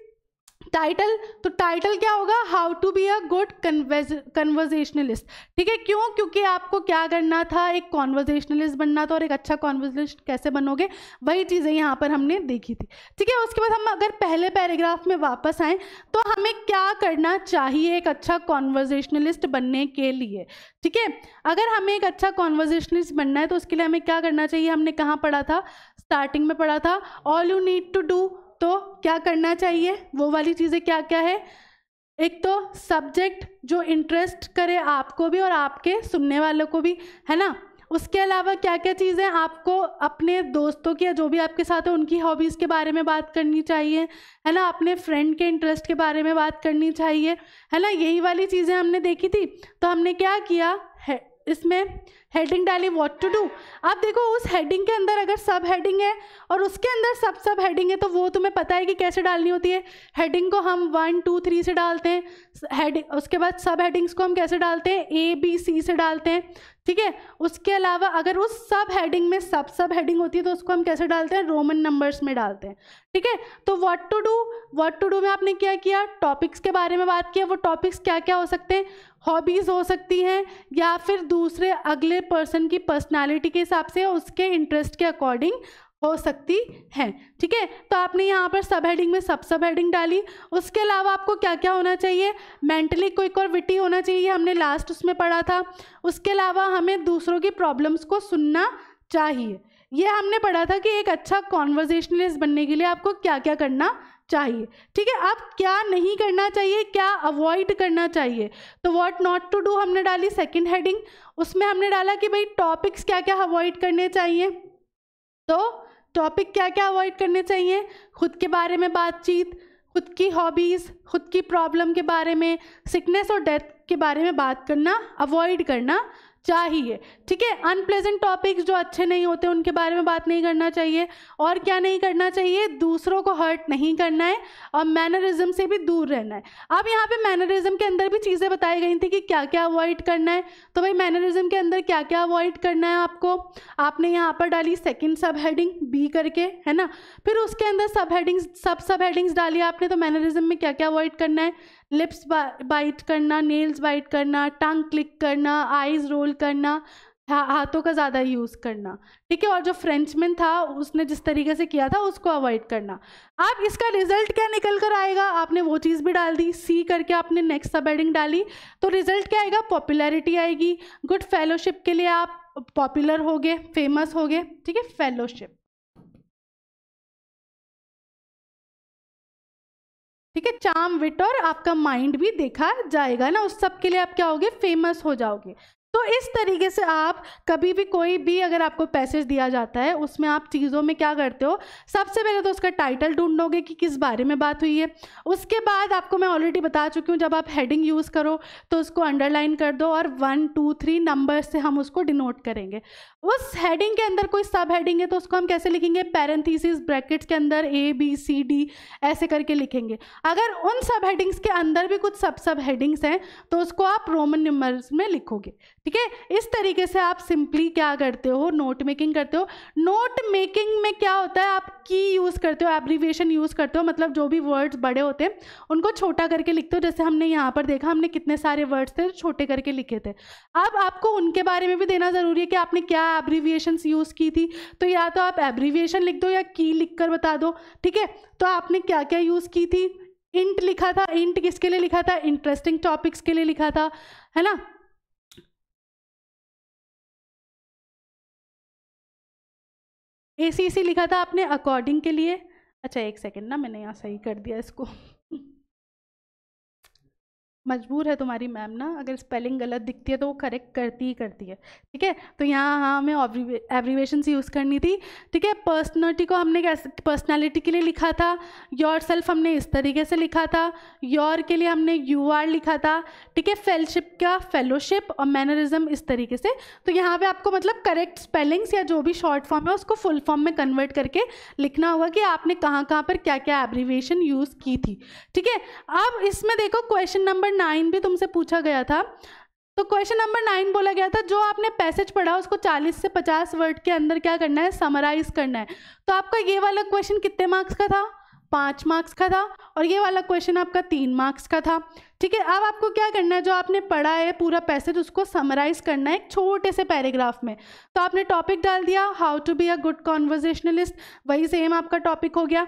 टाइटल तो टाइटल क्या होगा how to be a good conversationalist ठीक है क्यों क्योंकि आपको क्या करना था एक कॉन्वर्जेशनलिस्ट बनना था और एक अच्छा कॉन्वर्जेशनलिस्ट कैसे बनोगे वही चीज़ें यहाँ पर हमने देखी थी ठीक है उसके बाद हम अगर पहले पैराग्राफ में वापस आएँ तो हमें क्या करना चाहिए एक अच्छा कॉन्वर्जेशनलिस्ट बनने के लिए ठीक है अगर हमें एक अच्छा कॉन्वर्जेशनलिस्ट बनना है तो उसके लिए हमें क्या करना चाहिए हमने कहाँ पढ़ा था स्टार्टिंग में पढ़ा था all you need to do तो क्या करना चाहिए वो वाली चीज़ें क्या क्या है एक तो सब्जेक्ट जो इंटरेस्ट करे आपको भी और आपके सुनने वालों को भी है ना उसके अलावा क्या क्या चीज़ें आपको अपने दोस्तों की या जो भी आपके साथ है उनकी हॉबीज़ के बारे में बात करनी चाहिए है ना अपने फ्रेंड के इंटरेस्ट के बारे में बात करनी चाहिए है ना यही वाली चीज़ें हमने देखी थी तो हमने क्या किया है इसमें हेडिंग डाली व्हाट टू डू आप देखो उस हेडिंग के अंदर अगर सब हेडिंग है और उसके अंदर सब सब हेडिंग है तो वो तुम्हें पता है कि कैसे डालनी होती है हेडिंग को हम वन टू थ्री से डालते हैं हेडिंग उसके बाद सब हेडिंग्स को हम कैसे डालते हैं ए बी सी से डालते हैं ठीक है उसके अलावा अगर उस सब हेडिंग में सब सब हेडिंग होती है तो उसको हम कैसे डालते हैं रोमन नंबर्स में डालते हैं ठीक है तो what to do what to do में आपने क्या किया टॉपिक्स के बारे में बात किया वो टॉपिक्स क्या क्या हो सकते हैं हॉबीज़ हो सकती हैं या फिर दूसरे अगले पर्सन की पर्सनैलिटी के हिसाब से उसके इंटरेस्ट के अकॉर्डिंग हो सकती हैं ठीक है तो आपने यहाँ पर सब हेडिंग में सब सब हेडिंग डाली उसके अलावा आपको क्या क्या होना चाहिए मेंटली क्विक और विटी होना चाहिए हमने लास्ट उसमें पढ़ा था उसके अलावा हमें दूसरों की प्रॉब्लम्स को सुनना चाहिए ये हमने पढ़ा था कि एक अच्छा कॉन्वर्जेशनलिस्ट बनने के लिए आपको क्या क्या करना चाहिए ठीक है अब क्या नहीं करना चाहिए क्या अवॉइड करना चाहिए तो व्हाट नॉट टू डू हमने डाली सेकंड हेडिंग उसमें हमने डाला कि भाई टॉपिक्स क्या क्या अवॉइड करने चाहिए तो टॉपिक क्या क्या अवॉइड करने चाहिए खुद के बारे में बातचीत खुद की हॉबीज़ खुद की प्रॉब्लम के बारे में सिकनेस और डेथ के बारे में बात करना अवॉइड करना चाहिए ठीक है अनप्लेजेंट टॉपिक्स जो अच्छे नहीं होते उनके बारे में बात नहीं करना चाहिए और क्या नहीं करना चाहिए दूसरों को हर्ट नहीं करना है और मैनरिज्म से भी दूर रहना है अब यहाँ पे मैनरिज्म के अंदर भी चीज़ें बताई गई थी कि क्या क्या अवॉइड करना है तो भाई मैनरिज्म के अंदर क्या क्या अवॉइड करना है आपको आपने यहाँ पर डाली सेकेंड सब हेडिंग बी करके है ना फिर उसके अंदर सब हेडिंग्स सब सब हेडिंग्स डाली आपने तो मैनरिज्म में क्या क्या अवॉइड करना है लिप्स बाइट करना नेल्स बाइट करना टंग क्लिक करना आईज रोल करना हाथों का ज़्यादा यूज़ करना ठीक है और जो फ्रेंचमैन था उसने जिस तरीके से किया था उसको अवॉइड करना आप इसका रिजल्ट क्या निकल कर आएगा आपने वो चीज़ भी डाल दी सी करके आपने नेक्स्ट सब एडिंग डाली तो रिजल्ट क्या आएगा पॉपुलैरिटी आएगी गुड फेलोशिप के लिए आप पॉपुलर हो गए फेमस हो गए ठीक है फेलोशिप ठीक है चाम विट और आपका माइंड भी देखा जाएगा ना उस सब के लिए आप क्या होगे फेमस हो जाओगे तो इस तरीके से आप कभी भी कोई भी अगर आपको पैसेज दिया जाता है उसमें आप चीज़ों में क्या करते हो सबसे पहले तो उसका टाइटल ढूंढोगे कि किस बारे में बात हुई है उसके बाद आपको मैं ऑलरेडी बता चुकी हूँ जब आप हेडिंग यूज़ करो तो उसको अंडरलाइन कर दो और वन टू थ्री नंबर से हम उसको डिनोट करेंगे उस हेडिंग के अंदर कोई सब हेडिंग है तो उसको हम कैसे लिखेंगे पैरेंथीसिस ब्रैकेट्स के अंदर ए बी सी डी ऐसे करके लिखेंगे अगर उन सब हेडिंग्स के अंदर भी कुछ सब सब हेडिंग्स हैं तो उसको आप रोमन नंबर्स में लिखोगे ठीक है इस तरीके से आप सिंपली क्या करते हो नोट मेकिंग करते हो नोट मेकिंग में क्या होता है आप की यूज़ करते हो एब्रीवेशन यूज़ करते हो मतलब जो भी वर्ड्स बड़े होते हैं उनको छोटा करके लिखते हो जैसे हमने यहाँ पर देखा हमने कितने सारे वर्ड्स थे छोटे करके लिखे थे अब आपको उनके बारे में भी देना ज़रूरी है कि आपने क्या एब्रीविएशन यूज़ की थी तो या तो आप एब्रीविएशन लिख दो या की लिख कर बता दो ठीक है तो आपने क्या क्या यूज़ की थी इंट लिखा था इंट किसके लिए लिखा था इंटरेस्टिंग टॉपिक्स के लिए लिखा था है ना ए सी लिखा था आपने अकॉर्डिंग के लिए अच्छा एक सेकेंड ना मैंने यहाँ सही कर दिया इसको मजबूर है तुम्हारी मैम ना अगर स्पेलिंग गलत दिखती है तो वो करेक्ट करती ही करती है ठीक है तो यहाँ हाँ हमें एब्रीवेशंस यूज़ करनी थी ठीक है पर्सनलिटी को हमने कैसे पर्सनैलिटी के लिए लिखा था योर सेल्फ हमने इस तरीके से लिखा था योर के लिए हमने यू आर लिखा था ठीक है फेलशिप का फेलोशिप और मैनरिज्म इस तरीके से तो यहाँ पर आपको मतलब करेक्ट स्पेलिंग्स या जो भी शॉर्ट फॉर्म है उसको फुल फॉर्म में कन्वर्ट करके लिखना होगा कि आपने कहाँ कहाँ पर क्या क्या एब्रीवेशन यूज़ की थी ठीक है अब इसमें देखो क्वेश्चन नंबर नंबर नाइन भी तुमसे पूछा गया था तो क्वेश्चन नंबर नाइन बोला गया था जो आपने पैसेज पढ़ा उसको 40 से 50 वर्ड के अंदर क्या करना है समराइज करना है तो आपका ये वाला क्वेश्चन कितने मार्क्स का था पाँच मार्क्स का था और ये वाला क्वेश्चन आपका तीन मार्क्स का था ठीक है अब आपको क्या करना है जो आपने पढ़ा है पूरा पैसेज उसको समराइज करना है एक छोटे से पैराग्राफ में तो आपने टॉपिक डाल दिया how to be a good conversationalist वही सेम आपका टॉपिक हो गया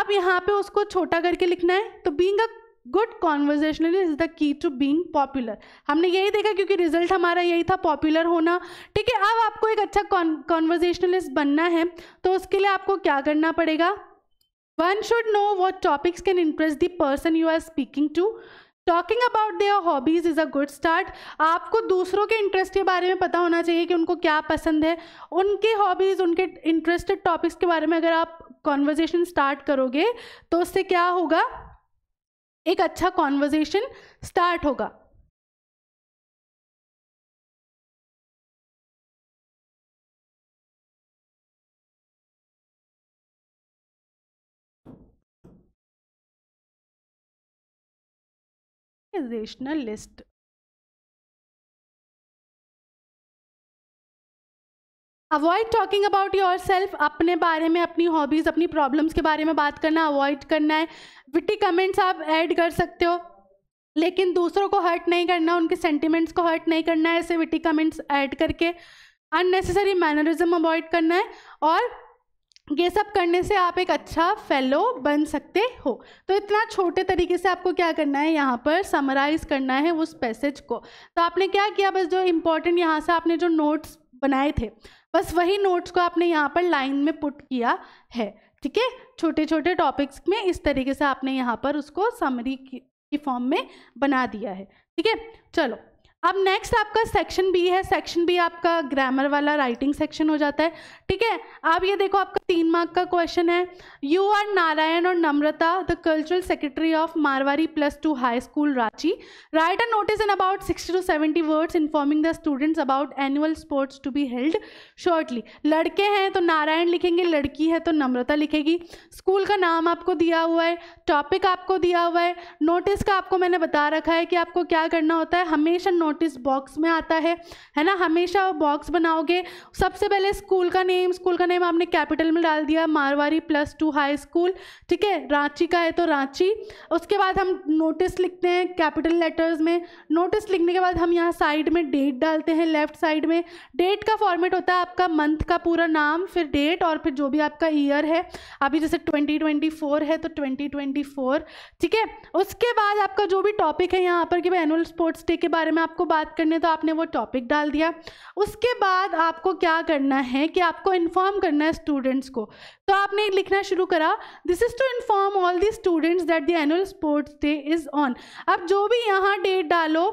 अब यहाँ पे उसको छोटा करके लिखना है तो being a good conversational is the key to being popular हमने यही देखा क्योंकि रिजल्ट हमारा यही था पॉपुलर होना ठीक है अब आपको एक अच्छा कॉन्वर्जेशनलिस्ट बनना है तो उसके लिए आपको क्या करना पड़ेगा one should know what topics can interest the person you are speaking to talking about their hobbies is a good start आपको दूसरों के इंटरेस्ट के बारे में पता होना चाहिए कि उनको क्या पसंद है उनके हॉबीज़ उनके इंटरेस्टेड टॉपिक्स के बारे में अगर आप कॉन्वर्जेशन स्टार्ट करोगे तो उससे क्या होगा एक अच्छा कॉन्वर्जेशन स्टार्ट होगा list avoid talking about yourself अपने बारे में अपनी हॉबीज़ अपनी प्रॉब्लम्स के बारे में बात करना अवॉइड करना है विटी कमेंट्स आप ऐड कर सकते हो लेकिन दूसरों को हर्ट नहीं करना उनके सेंटिमेंट्स को हर्ट नहीं करना है ऐसे विटी कमेंट्स ऐड करके अननेसेसरी मैनरिज्म अवॉइड करना है और ये सब करने से आप एक अच्छा फेलो बन सकते हो तो इतना छोटे तरीके से आपको क्या करना है यहाँ पर समराइज करना है उस पैसेज को तो आपने क्या किया बस जो इम्पोर्टेंट यहाँ से आपने जो नोट्स बनाए थे बस वही नोट्स को आपने यहाँ पर लाइन में पुट किया है ठीक है छोटे छोटे टॉपिक्स में इस तरीके से आपने यहाँ पर उसको समरी की फॉर्म में बना दिया है ठीक है चलो अब नेक्स्ट आपका सेक्शन बी है सेक्शन बी आपका ग्रामर वाला राइटिंग सेक्शन हो जाता है ठीक है आप ये देखो आपका तीन मार्क का क्वेश्चन है यू आर नारायण और Namrata the cultural secretary of Marwari plus two high school Ranchi write a notice in about sixty to seventy words informing the students about annual sports to be held shortly लड़के हैं तो नारायण लिखेंगे लड़की है तो नम्रता लिखेगी स्कूल का नाम आपको दिया हुआ है टॉपिक आपको दिया हुआ है नोटिस का आपको मैंने बता रखा है कि आपको क्या करना होता है हमेशा नोटिस बॉक्स में आता है है ना हमेशा बॉक्स बनाओगे सबसे पहले स्कूल का नेम स्कूल का नेम आपने कैपिटल में डाल दिया Marwari plus two high school ठीक है रांची का है तो रांची उसके बाद हम नोटिस लिखते हैं कैपिटल लेटर्स में नोटिस लिखने के बाद हम यहाँ साइड में डेट डालते हैं लेफ्ट साइड में डेट का फॉर्मेट होता है आपका मंथ का पूरा नाम फिर डेट और फिर जो भी आपका ईयर है अभी जैसे 2024 है तो 2024 ठीक है उसके बाद आपका जो भी टॉपिक है यहाँ पर कि भाई एनुअल स्पोर्ट्स डे के बारे में आपको बात करनी है तो आपने वो टॉपिक डाल दिया उसके बाद आपको क्या करना है कि आपको इन्फॉर्म करना है स्टूडेंट्स को तो आपने लिखना शुरू करा this is to inform all the students that the annual sports day is on अब जो भी यहाँ डेट डालो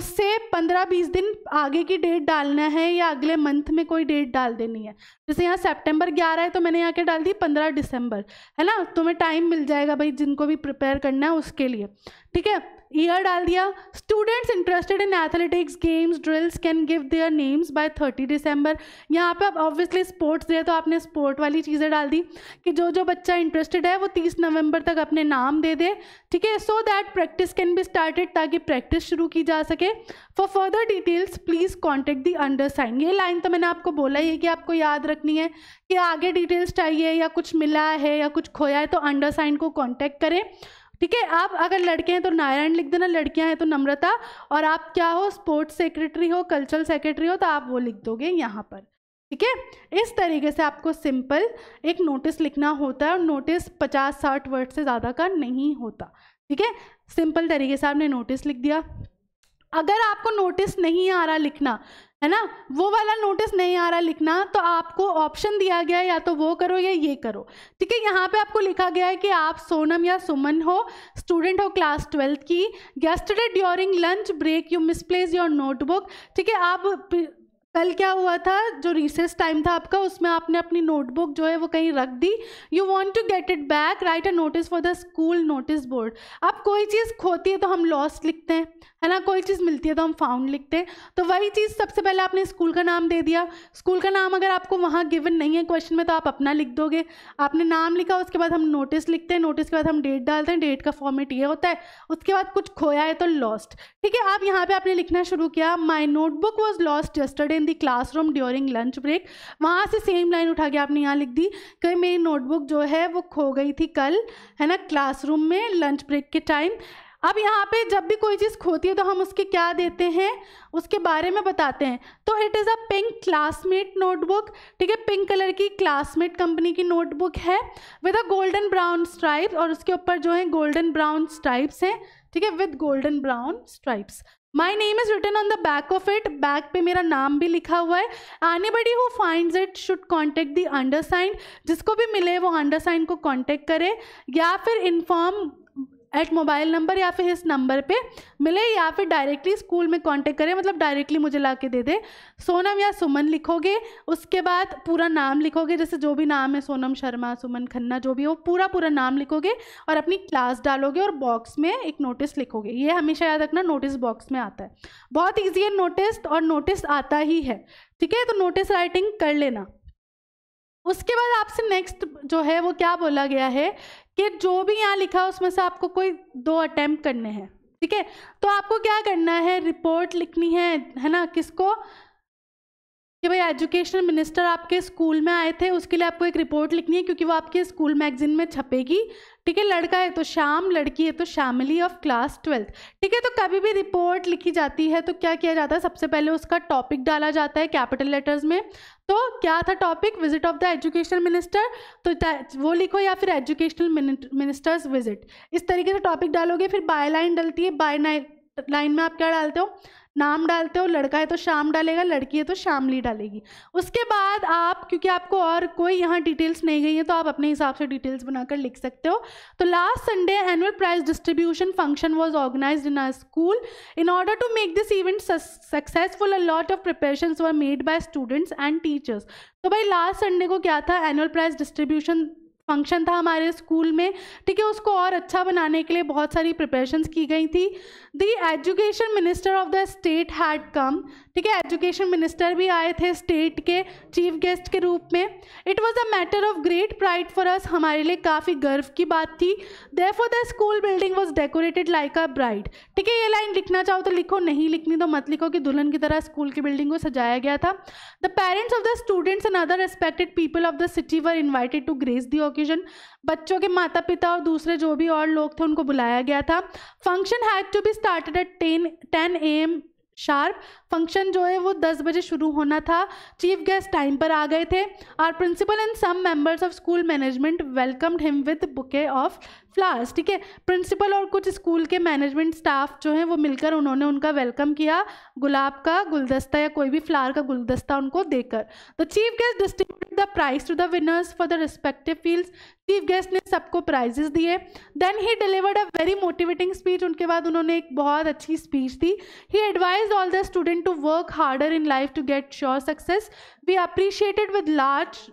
उससे पंद्रह बीस दिन आगे की डेट डालना है या अगले मंथ में कोई डेट डाल देनी है जैसे यहाँ सेप्टेम्बर ग्यारह है तो मैंने यहाँ के डाल दी पंद्रह दिसंबर है ना तुम्हें टाइम मिल जाएगा भाई जिनको भी प्रिपेयर करना है उसके लिए ठीक है ईयर डाल दिया students interested in athletics games drills can give their names by thirty December यहाँ पे आप ऑब्वियसली स्पोर्ट्स डे तो आपने स्पोर्ट वाली चीज़ें डाल दी कि जो जो बच्चा इंटरेस्टेड है वो तीस नवंबर तक अपने नाम दे दे ठीक है so that practice can be started ताकि प्रैक्टिस शुरू की जा सके for further details please contact the under sign ये लाइन तो मैंने आपको बोला ही है कि आपको याद रखनी है कि आगे डिटेल्स चाहिए या कुछ मिला है या कुछ खोया है तो अंडर साइन को कॉन्टैक्ट करें ठीक है आप अगर लड़के हैं तो नारायण लिख देना लड़कियां हैं तो नम्रता और आप क्या हो स्पोर्ट्स सेक्रेटरी हो कल्चरल सेक्रेटरी हो तो आप वो लिख दोगे यहाँ पर ठीक है इस तरीके से आपको सिंपल एक नोटिस लिखना होता है और नोटिस पचास साठ वर्ड से ज़्यादा का नहीं होता ठीक है सिंपल तरीके से आपने नोटिस लिख दिया अगर आपको नोटिस नहीं आ रहा लिखना है ना वो वाला नोटिस नहीं आ रहा लिखना तो आपको ऑप्शन दिया गया है या तो वो करो या ये करो ठीक है यहाँ पे आपको लिखा गया है कि आप सोनम या सुमन हो स्टूडेंट हो क्लास ट्वेल्थ की गेस्टडे during lunch break you misplace your notebook ठीक है आप कल क्या हुआ था जो रिसेस टाइम था आपका उसमें आपने अपनी नोटबुक जो है वो कहीं रख दी you want to get it back write a notice for the school notice board अब कोई चीज़ खोती है तो हम लॉस्ट लिखते हैं है ना कोई चीज़ मिलती है तो हम फाउंड लिखते हैं तो वही चीज़ सबसे पहले आपने स्कूल का नाम दे दिया स्कूल का नाम अगर आपको वहाँ गिवन नहीं है क्वेश्चन में तो आप अपना लिख दोगे आपने नाम लिखा उसके बाद हम नोटिस लिखते हैं नोटिस के बाद हम डेट डालते हैं डेट का फॉर्मेट ये होता है उसके बाद कुछ खोया है तो लॉस्ट ठीक है आप यहाँ पर आपने लिखना शुरू किया my notebook was lost yesterday in the class room during lunch break वहाँ से सेम लाइन उठा के आपने यहाँ लिख दी कि मेरी नोटबुक जो है वो खो गई थी कल है ना क्लासरूम में लंच ब्रेक के टाइम अब यहाँ पे जब भी कोई चीज़ खोती है तो हम उसके क्या देते हैं उसके बारे में बताते हैं तो it is a pink Classmate notebook ठीक है पिंक कलर की क्लासमेट कंपनी की नोटबुक है with a golden brown stripes और उसके ऊपर जो है गोल्डन ब्राउन स्ट्राइप्स हैं ठीक है with golden brown stripes my name is written on the back of it back पे मेरा नाम भी लिखा हुआ है anybody who find it should contact the under sign जिसको भी मिले वो अंडर साइन को कॉन्टेक्ट करे या फिर इन्फॉर्म एट मोबाइल नंबर या फिर इस नंबर पे मिले या फिर डायरेक्टली स्कूल में कांटेक्ट करें मतलब डायरेक्टली मुझे ला के दे दे सोनम या सुमन लिखोगे उसके बाद पूरा नाम लिखोगे जैसे जो भी नाम है सोनम शर्मा सुमन खन्ना जो भी हो पूरा पूरा नाम लिखोगे और अपनी क्लास डालोगे और बॉक्स में एक नोटिस लिखोगे ये हमेशा याद रखना नोटिस बॉक्स में आता है बहुत ईजी है नोटिस और नोटिस आता ही है ठीक है तो नोटिस राइटिंग कर लेना उसके बाद आपसे नेक्स्ट जो है वो क्या बोला गया है कि जो भी यहाँ लिखा है उसमें से आपको कोई दो अटैम्प्ट करने हैं ठीक है तो आपको क्या करना है रिपोर्ट लिखनी है है ना किसको कि भाई एजुकेशन मिनिस्टर आपके स्कूल में आए थे उसके लिए आपको एक रिपोर्ट लिखनी है क्योंकि वो आपके स्कूल मैगजीन में छपेगी ठीक है लड़का है तो शाम लड़की है तो शैमिली ऑफ क्लास ट्वेल्थ ठीक है तो कभी भी रिपोर्ट लिखी जाती है तो क्या किया जाता है सबसे पहले उसका टॉपिक डाला जाता है कैपिटल लेटर्स में तो क्या था topic visit of the educational minister तो वो लिखो या फिर एजुकेशनल मिनिस्टर्स विजिट इस तरीके से टॉपिक डालोगे फिर बाय लाइन डलती है बाय लाइन में आप क्या डालते हो नाम डालते हो लड़का है तो शाम डालेगा लड़की है तो शामली डालेगी उसके बाद आप क्योंकि आपको और कोई यहाँ डिटेल्स नहीं गई है तो आप अपने हिसाब से डिटेल्स बनाकर लिख सकते हो तो last Sunday annual prize distribution function was organise in our school in order to make this event successful a lot of preparation were made by students and teachers तो भाई लास्ट संडे को क्या था एनुअल प्राइज डिस्ट्रीब्यूशन फंक्शन था हमारे school में ठीक है उसको और अच्छा बनाने के लिए बहुत सारी प्रिपरेशंस की गई थी the education minister of the state had come ठीक है एजुकेशन मिनिस्टर भी आए थे स्टेट के चीफ गेस्ट के रूप में it was a matter of great pride for us हमारे लिए काफ़ी गर्व की बात थी therefore the school building was decorated like a bride ठीक है ये लाइन लिखना चाहो तो लिखो नहीं लिखनी तो मत लिखो कि दुल्हन की तरह स्कूल की बिल्डिंग को सजाया गया था the parents of the students and other respected people of the city were invited to grace the occasion बच्चों के माता पिता और दूसरे जो भी और लोग थे उनको बुलाया गया था function had to be started at ten ten A M sharp function जो है वो दस बजे शुरू होना था चीफ गेस्ट टाइम पर आ गए थे our principal and some members of school management welcomed him with bouquet of flowers ठीक है प्रिंसिपल और कुछ स्कूल के मैनेजमेंट स्टाफ जो हैं वो मिलकर उन्होंने उनका वेलकम किया गुलाब का गुलदस्ता या कोई भी फ्लावर का गुलदस्ता उनको देकर the chief guest distribute the prize to the winners for the respective field chief guest ने सबको प्राइजेस दिए then he delivered a very motivating speech उनके बाद उन्होंने एक बहुत अच्छी स्पीच दी he advise all the student to work harder in life to get sure success we appreciated with large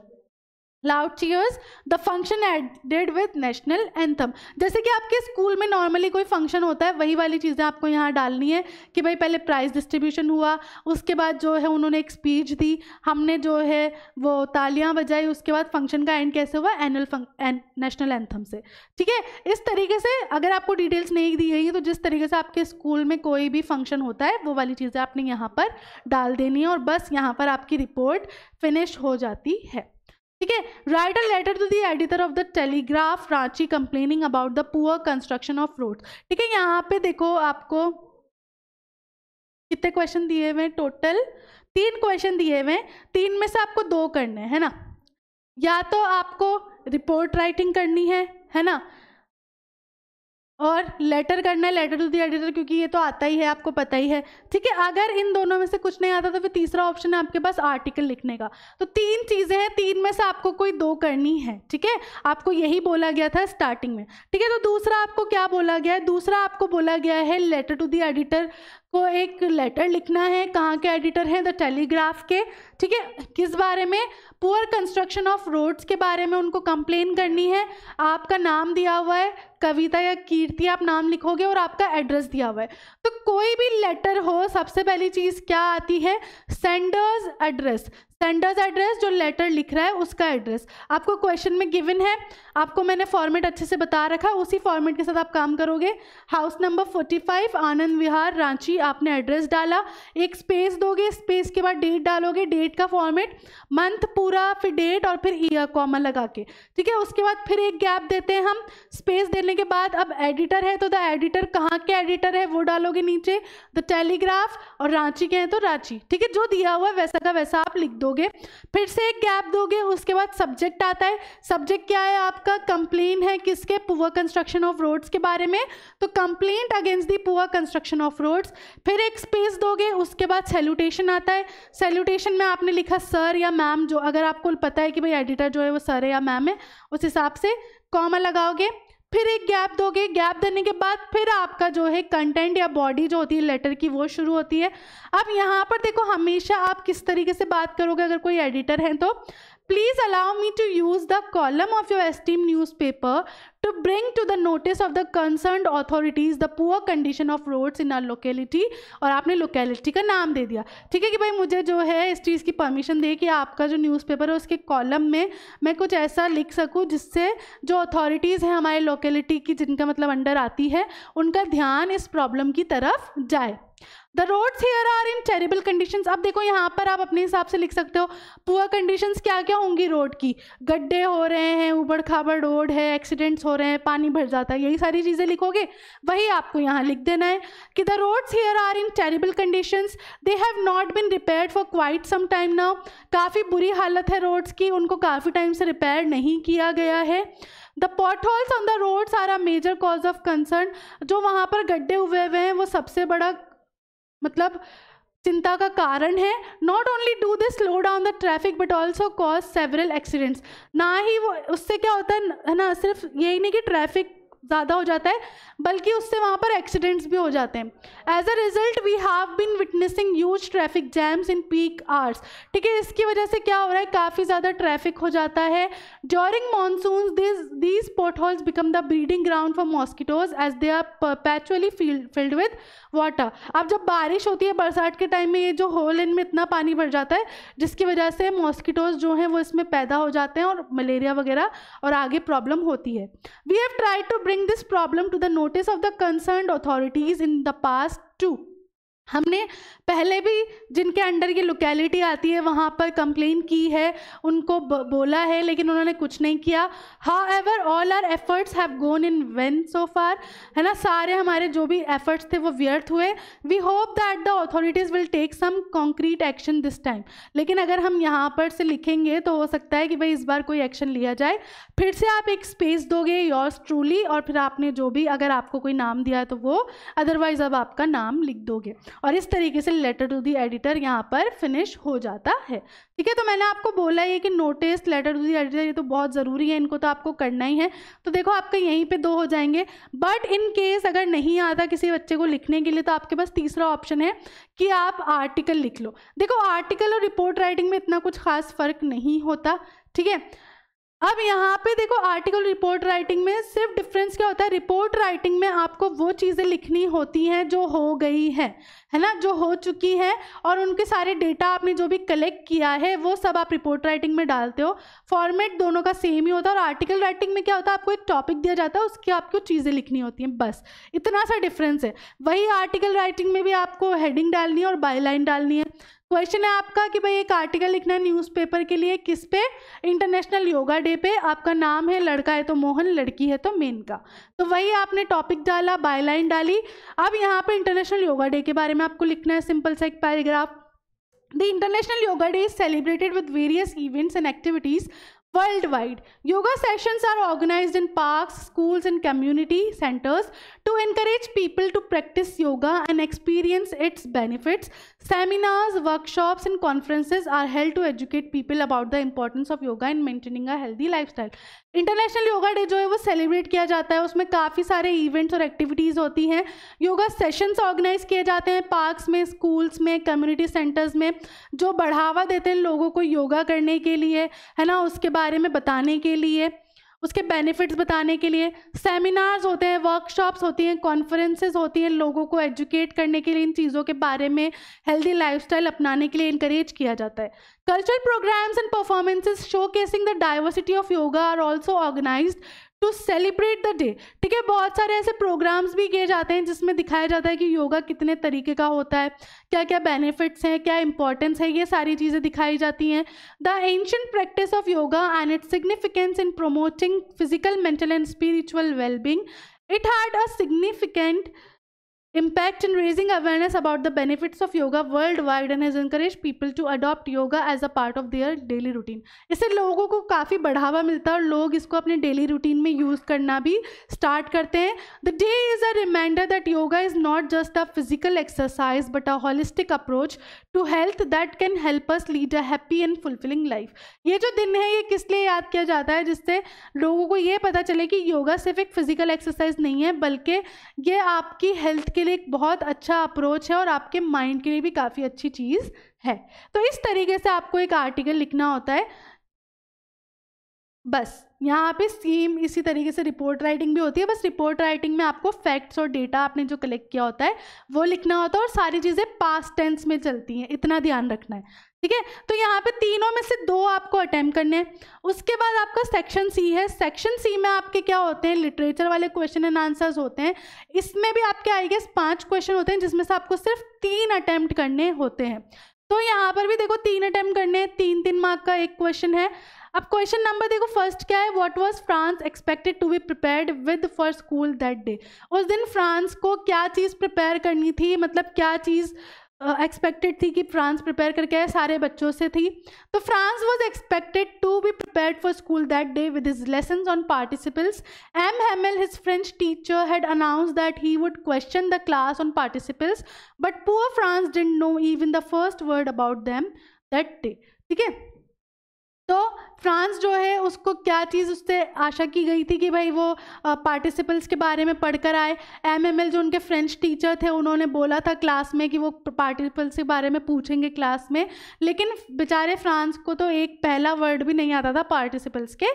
loud cheers the function ended with national anthem जैसे कि आपके स्कूल में नॉर्मली कोई फंक्शन होता है वही वाली चीज़ें आपको यहाँ डालनी है कि भाई पहले प्राइज डिस्ट्रीब्यूशन हुआ उसके बाद जो है उन्होंने एक स्पीच दी हमने जो है वो तालियाँ बजाई उसके बाद फंक्शन का एंड कैसे हुआ एनुअल नेशनल एंथम से ठीक है इस तरीके से अगर आपको डिटेल्स नहीं दी गई तो जिस तरीके से आपके स्कूल में कोई भी फंक्शन होता है वो वाली चीज़ें आपने यहाँ पर डाल देनी है और बस यहाँ पर आपकी रिपोर्ट फिनिश हो जाती है ठीक है write a letter to the editor of the Telegraph Ranchi complaining about the poor construction of road ठीक है यहाँ पे देखो आपको कितने क्वेश्चन दिए हुए टोटल तीन क्वेश्चन दिए हुए तीन में से आपको दो करने हैं ना या तो आपको रिपोर्ट राइटिंग करनी है है ना और लेटर करना है लेटर टू दी एडिटर क्योंकि ये तो आता ही है आपको पता ही है ठीक है अगर इन दोनों में से कुछ नहीं आता तो फिर तीसरा ऑप्शन है आपके पास आर्टिकल लिखने का तो तीन चीज़ें हैं तीन में से आपको कोई दो करनी है ठीक है आपको यही बोला गया था स्टार्टिंग में ठीक है तो दूसरा आपको क्या बोला गया है दूसरा आपको बोला गया है लेटर टू दी एडिटर को एक लेटर लिखना है कहाँ के एडिटर हैं द टेलीग्राफ के ठीक है किस बारे में पुअर कंस्ट्रक्शन ऑफ रोड्स के बारे में उनको कंप्लेन करनी है आपका नाम दिया हुआ है कविता या कीर्ति आप नाम लिखोगे और आपका एड्रेस दिया हुआ है तो कोई भी लेटर हो सबसे पहली चीज़ क्या आती है सेंडर्स एड्रेस सेंडर्स एड्रेस जो लेटर लिख रहा है उसका एड्रेस आपको क्वेश्चन में गिवन है आपको मैंने फॉर्मेट अच्छे से बता रखा है उसी फॉर्मेट के साथ आप काम करोगे हाउस नंबर 45 आनंद विहार रांची आपने एड्रेस डाला एक स्पेस दोगे स्पेस के बाद डेट डालोगे डेट डेट का फॉर्मेट मंथ पूरा फिर डेट और फिर ईयर कॉमन लगा के ठीक है उसके बाद फिर एक गैप देते हैं हम स्पेस देने के बाद अब एडिटर है तो द एडिटर कहाँ के एडिटर है वो डालोगे नीचे द टेलीग्राफ और रांची के हैं तो रांची ठीक है जो दिया हुआ है वैसा का वैसा आप लिख दोगे फिर से एक गैप दोगे उसके बाद सब्जेक्ट आता है सब्जेक्ट क्या है आपका कंप्लेन है किसके पुअर कंस्ट्रक्शन ऑफ रोड्स के बारे में तो complaint against the poor construction of roads फिर एक स्पेस दोगे उसके बाद सेल्यूटेशन आता है सेल्यूटेशन में आप आपने लिखा सर या मैम जो अगर आपको पता है कि भाई एडिटर जो है वो सर है या मैम है उस हिसाब से कॉमा लगाओगे फिर एक गैप दोगे गैप देने के बाद फिर आपका जो है कंटेंट या बॉडी जो होती है लेटर की वो शुरू होती है अब यहाँ पर देखो हमेशा आप किस तरीके से बात करोगे अगर कोई एडिटर हैं तो Please allow me to use the column of your esteemed newspaper to bring to the notice of the concerned authorities the poor condition of roads in our locality और आपने locality का नाम दे दिया ठीक है कि भाई मुझे जो है इस चीज़ की permission दे कि आपका जो newspaper है उसके column में मैं कुछ ऐसा लिख सकूँ जिससे जो authorities हैं हमारे locality की जिनका मतलब अंडर आती है उनका ध्यान इस problem की तरफ जाए the roads here are in terrible condition अब देखो यहाँ पर आप अपने हिसाब से लिख सकते हो पुअर कंडीशन क्या क्या होंगी रोड की गड्ढे हो रहे हैं उबड़ खाबड़ रोड है एक्सीडेंट्स हो रहे हैं पानी भर जाता है यही सारी चीज़ें लिखोगे वही आपको यहाँ लिख देना है कि the roads here are in terrible condition they have not been repair for quite some time now काफ़ी बुरी हालत है रोड्स की उनको काफ़ी टाइम से रिपेयर नहीं किया गया है the potholes on the roads are a major cause of concern जो वहाँ पर गड्ढे हुए हुए हैं वो सबसे बड़ा मतलब चिंता का कारण है not only do this slow down the traffic but also cause several accidents ना ही वो उससे क्या होता है ना सिर्फ यही नहीं कि ट्रैफिक ज़्यादा हो जाता है बल्कि उससे वहाँ पर एक्सीडेंट्स भी हो जाते हैं as a result we have been witnessing huge traffic jams in peak hours ठीक है इसकी वजह से क्या हो रहा है काफ़ी ज़्यादा ट्रैफिक हो जाता है during monsoon this these potholes become the breeding ground for mosquitoes as they are partially filled with water अब जब बारिश होती है बरसात के टाइम में ये जो होल इनमें इतना पानी भर जाता है जिसकी वजह से मॉस्किटोज जो हैं वो इसमें पैदा हो जाते हैं और मलेरिया वगैरह और आगे प्रॉब्लम होती है we have try to bring bring this problem to the notice of the concerned authorities in the past too. हमने पहले भी जिनके अंडर ये लोकेलिटी आती है वहाँ पर कंप्लेन की है उनको बोला है लेकिन उन्होंने कुछ नहीं किया however all our efforts have gone in vain so far है ना सारे हमारे जो भी एफर्ट्स थे वो व्यर्थ हुए we hope that the authorities will take some concrete action this time लेकिन अगर हम यहाँ पर से लिखेंगे तो हो सकता है कि भाई इस बार कोई एक्शन लिया जाए फिर से आप एक स्पेस दोगे योर्स ट्रूली और फिर आपने जो भी अगर आपको कोई नाम दिया है तो वो अदरवाइज़ अब आपका नाम लिख दोगे और इस तरीके से लेटर टू दी एडिटर यहाँ पर फिनिश हो जाता है ठीक है तो मैंने आपको बोला ये कि notice letter to the editor ये तो बहुत ज़रूरी है इनको तो आपको करना ही है तो देखो आपके यहीं पर दो हो जाएंगे बट इन केस अगर नहीं आता किसी बच्चे को लिखने के लिए तो आपके पास तीसरा ऑप्शन है कि आप आर्टिकल लिख लो देखो आर्टिकल और रिपोर्ट राइटिंग में इतना कुछ खास फ़र्क नहीं होता ठीक है अब यहाँ पे देखो आर्टिकल रिपोर्ट राइटिंग में सिर्फ डिफरेंस क्या होता है रिपोर्ट राइटिंग में आपको वो चीज़ें लिखनी होती हैं जो हो गई है है ना जो हो चुकी हैं और उनके सारे डेटा आपने जो भी कलेक्ट किया है वो सब आप रिपोर्ट राइटिंग में डालते हो फॉर्मेट दोनों का सेम ही होता है और आर्टिकल राइटिंग में क्या होता है आपको एक टॉपिक दिया जाता है उसकी आपको चीज़ें लिखनी होती हैं बस इतना सा डिफरेंस है वही आर्टिकल राइटिंग में भी आपको हेडिंग डालनी है और बाईलाइन डालनी है क्वेश्चन है आपका कि भाई एक आर्टिकल लिखना है न्यूज़पेपर के लिए किस पे इंटरनेशनल योगा डे पे आपका नाम है लड़का है तो मोहन लड़की है तो मेनका तो वही आपने टॉपिक डाला बायलाइन डाली अब यहाँ पे इंटरनेशनल योगा डे के बारे में आपको लिखना है सिंपल सा एक paragraph the international yoga day is celebrated with various events and activities worldwide yoga sessions are organise in park schools and community centres to encourage people to practice yoga and experience its benefits Seminars, workshops, and conferences are held to educate people about the importance of yoga in maintaining a healthy lifestyle. International yoga day जो है वो celebrate किया जाता है उसमें काफ़ी सारे events और एक्टिविटीज़ होती हैं योगा सेशंस ऑर्गेनाइज किए जाते हैं पार्क्स में स्कूल्स में कम्युनिटी सेंटर्स में जो बढ़ावा देते हैं लोगों को योगा करने के लिए है ना उसके बारे में बताने के लिए उसके बेनिफिट्स बताने के लिए सेमिनार्स होते हैं वर्कशॉप्स होती हैं कॉन्फ्रेंसेस होती हैं लोगों को एजुकेट करने के लिए इन चीज़ों के बारे में हेल्दी लाइफस्टाइल अपनाने के लिए इनक्रेज किया जाता है cultural programmes and performances showcasing the diversity of yoga are also organised to celebrate the day ठीक है बहुत सारे ऐसे प्रोग्राम्स भी किए जाते हैं जिसमें दिखाया जाता है कि योगा कितने तरीके का होता है क्या क्या बेनिफिट्स हैं क्या इंपॉर्टेंस है ये सारी चीज़ें दिखाई जाती हैं the ancient practice of yoga and its significance in promoting physical mental and spiritual wellbeing it had a significant impact in raising awareness about the benefits of yoga worldwide and has encouraged people to adopt yoga as a part of their daily routine इससे लोगों को काफ़ी बढ़ावा मिलता है और लोग इसको अपने डेली रूटीन में यूज़ करना भी स्टार्ट करते हैं the day is a reminder that yoga is not just a physical exercise but a holistic approach to health that can help us lead a happy and fulfilling life ये जो दिन है ये किस लिए याद किया जाता है जिससे लोगों को ये पता चले कि योगा सिर्फ एक फिजिकल एक्सरसाइज नहीं है बल्कि ये आपकी हेल्थ के लिए एक बहुत अच्छा अप्रोच है और आपके माइंड के लिए भी काफ़ी अच्छी चीज़ है तो इस तरीके से आपको एक आर्टिकल लिखना होता है बस यहाँ पे सेम इसी तरीके से रिपोर्ट राइटिंग भी होती है बस रिपोर्ट राइटिंग में आपको फैक्ट्स और डेटा आपने जो कलेक्ट किया होता है वो लिखना होता है और सारी चीज़ें पास्ट टेंस में चलती हैं इतना ध्यान रखना है ठीक है तो यहाँ पे तीनों में से दो आपको अटैम्प्ट करने हैं उसके बाद आपका सेक्शन सी है सेक्शन सी में आपके क्या होते हैं लिटरेचर वाले क्वेश्चन एंड आंसर्स होते हैं इसमें भी आपके आई गेस पांच क्वेश्चन होते हैं जिसमें से आपको सिर्फ तीन अटैम्प्ट करने होते हैं तो यहाँ पर भी देखो तीन अटैम्प्ट करने हैं तीन तीन मार्क का एक क्वेश्चन है अब क्वेश्चन नंबर देखो फर्स्ट क्या है what was Franz expected to be prepared with for school that day उस दिन फ्रांस को क्या चीज़ प्रिपेयर करनी थी मतलब क्या चीज़ एक्सपेक्टेड uh, थी कि फ्रांस प्रिपेयर करके आए सारे बच्चों से थी तो Franz was expected to be prepare for school that day with his lesson on participles M L his French teacher had announce that he would question the class on participles but poor Franz डिट know even the first word about them that day ठीक है तो France जो है उसको क्या चीज़ उससे आशा की गई थी कि भाई वो पार्टिसिपल्स के बारे में पढ़कर आए एमएमएल जो उनके फ्रेंच टीचर थे उन्होंने बोला था क्लास में कि वो पार्टिसिपल्स के बारे में पूछेंगे क्लास में लेकिन बेचारे फ्रांस को तो एक पहला वर्ड भी नहीं आता था पार्टिसिपल्स के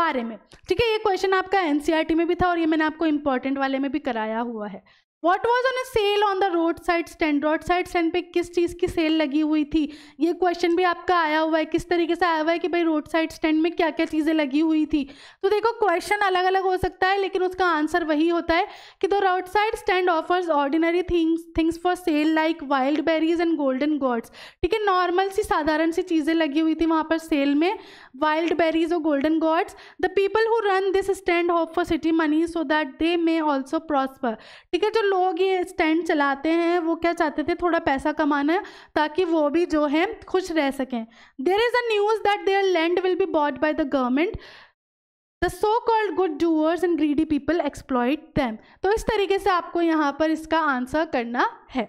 बारे में ठीक है ये क्वेश्चन आपका एन e में भी था और ये मैंने आपको इंपॉर्टेंट वाले में भी कराया हुआ है what was on a sale on the road side stand road side stand पे किस चीज़ की सेल लगी हुई थी ये क्वेश्चन भी आपका आया हुआ है किस तरीके से आया हुआ है कि भाई रोड साइड स्टैंड में क्या क्या चीज़ें लगी हुई थी तो देखो क्वेश्चन अलग अलग हो सकता है लेकिन उसका आंसर वही होता है कि the road side stand offers ordinary things things for sale like wild berries and golden gods ठीक है नॉर्मल सी साधारण सी चीज़ें लगी हुई थी वहाँ पर सेल में wild berries or golden gods the people who run this stand hope for city money so that they may also prosper ठीक है जो लोग ये स्टैंड चलाते हैं वो क्या चाहते थे थोड़ा पैसा कमाना ताकि वो भी जो है खुश रह सकें there is a news that their land will be bought by the government the so called good doers and greedy people exploited them तो इस तरीके से आपको यहाँ पर इसका आंसर करना है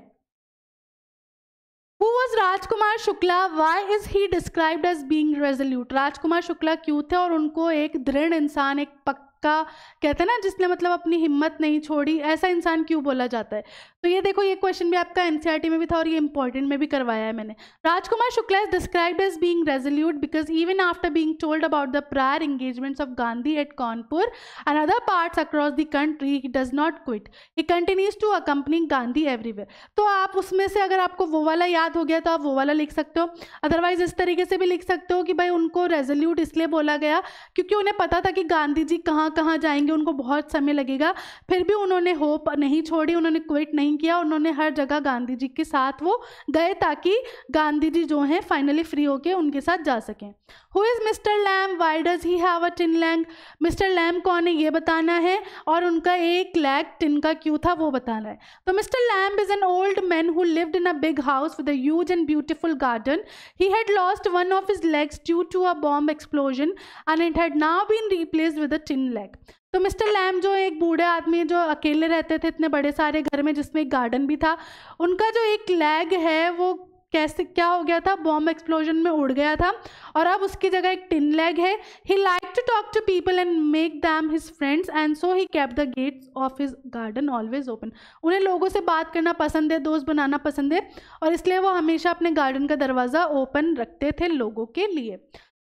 Who was Rajkumar Shukla why is he described as being resolute Rajkumar Shukla क्यों थे और उनको एक दृढ़ इंसान एक पक्का कहते हैं ना जिसने मतलब अपनी हिम्मत नहीं छोड़ी ऐसा इंसान क्यों बोला जाता है तो ये देखो ये क्वेश्चन भी आपका एनसीईआरटी e में भी था और ये इंपॉर्टेंट में भी करवाया है मैंने Rajkumar Shukla is describe as being resolute because even after being told about the prior engagements of Gandhi at Kanpur and other parts across the country he does not quit he continues to accompany Gandhi everywhere तो आप उसमें से अगर आपको वो वाला याद हो गया तो आप वो वाला लिख सकते हो अदरवाइज इस तरीके से भी लिख सकते हो कि भाई उनको रेजोल्यूट इसलिए बोला गया क्योंकि उन्हें पता था कि गांधी जी कहाँ कहाँ जाएंगे उनको बहुत समय लगेगा फिर भी उन्होंने होप नहीं छोड़ी उन्होंने क्विट नहीं नहीं किया उन्होंने हर जगह गांधी जी के साथ वो गए ताकि गांधी जी जो हैं फाइनली फ्री होके उनके साथ जा सकें who is mister Lamb why does he have a tin leg mister Lamb कौन है ये बताना है और उनका एक लैग टिन का क्यों था वो बताना है तो mister Lamb is an old man who lived in a big house with a huge and beautiful garden he had lost one of his legs due to a bomb explosion and it had now been replaced with a tin leg तो mister Lamb जो एक बूढ़े आदमी जो अकेले रहते थे इतने बड़े सारे घर में जिसमें एक गार्डन भी था उनका जो एक लैग है वो कैसे क्या हो गया था बॉम्ब एक्सप्लोजन में उड़ गया था और अब उसकी जगह एक टिन लैग है he like to talk to people and make them his friends and so he kept the gates of his garden always open उन्हें लोगों से बात करना पसंद है दोस्त बनाना पसंद है और इसलिए वो हमेशा अपने गार्डन का दरवाज़ा ओपन रखते थे लोगों के लिए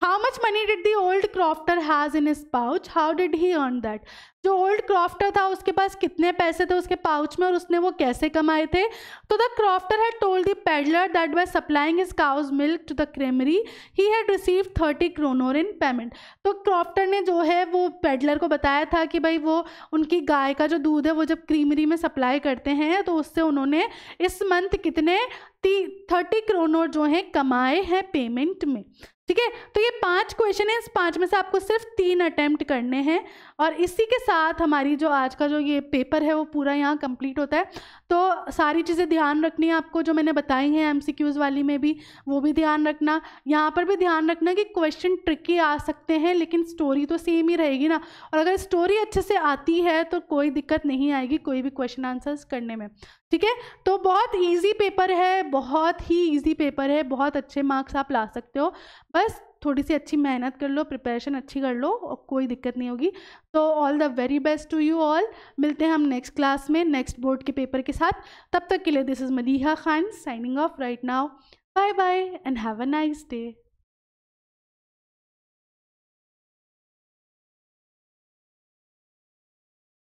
how much money did the old crofter has in his pouch how did he earn that जो ओल्ड क्रॉफ्टर था उसके पास कितने पैसे थे उसके पाउच में और उसने वो कैसे कमाए थे तो the crofter had told the peddler that by supplying his cows milk to the creamery he had receive thirty kronor in payment तो क्रॉफ्टर ने जो है वो पेडलर को बताया था कि भाई वो उनकी गाय का जो दूध है वो जब क्रीमरी में सप्लाई करते हैं तो उससे उन्होंने इस मंथ कितने थर्टी क्रोनोर जो हैं कमाए हैं पेमेंट में ठीक है तो ये पांच क्वेश्चन है इस पांच में से आपको सिर्फ तीन अटेम्प्ट करने हैं और इसी के साथ हमारी जो आज का जो ये पेपर है वो पूरा यहाँ कंप्लीट होता है तो सारी चीज़ें ध्यान रखनी है आपको जो मैंने बताई हैं एम वाली में भी वो भी ध्यान रखना यहाँ पर भी ध्यान रखना कि क्वेश्चन ट्रिकी आ सकते हैं लेकिन स्टोरी तो सेम ही रहेगी ना और अगर स्टोरी अच्छे से आती है तो कोई दिक्कत नहीं आएगी कोई भी क्वेश्चन आंसर्स करने में ठीक है तो बहुत ईजी पेपर है बहुत ही ईजी पेपर है बहुत अच्छे मार्क्स आप ला सकते हो बस थोड़ी सी अच्छी मेहनत कर लो प्रिपरेशन अच्छी कर लो और कोई दिक्कत नहीं होगी तो all the very best to you all मिलते हैं हम नेक्स्ट क्लास में नेक्स्ट बोर्ड के पेपर के साथ तब तक के लिए this is Madiha Khan signing off right now bye bye and have a nice day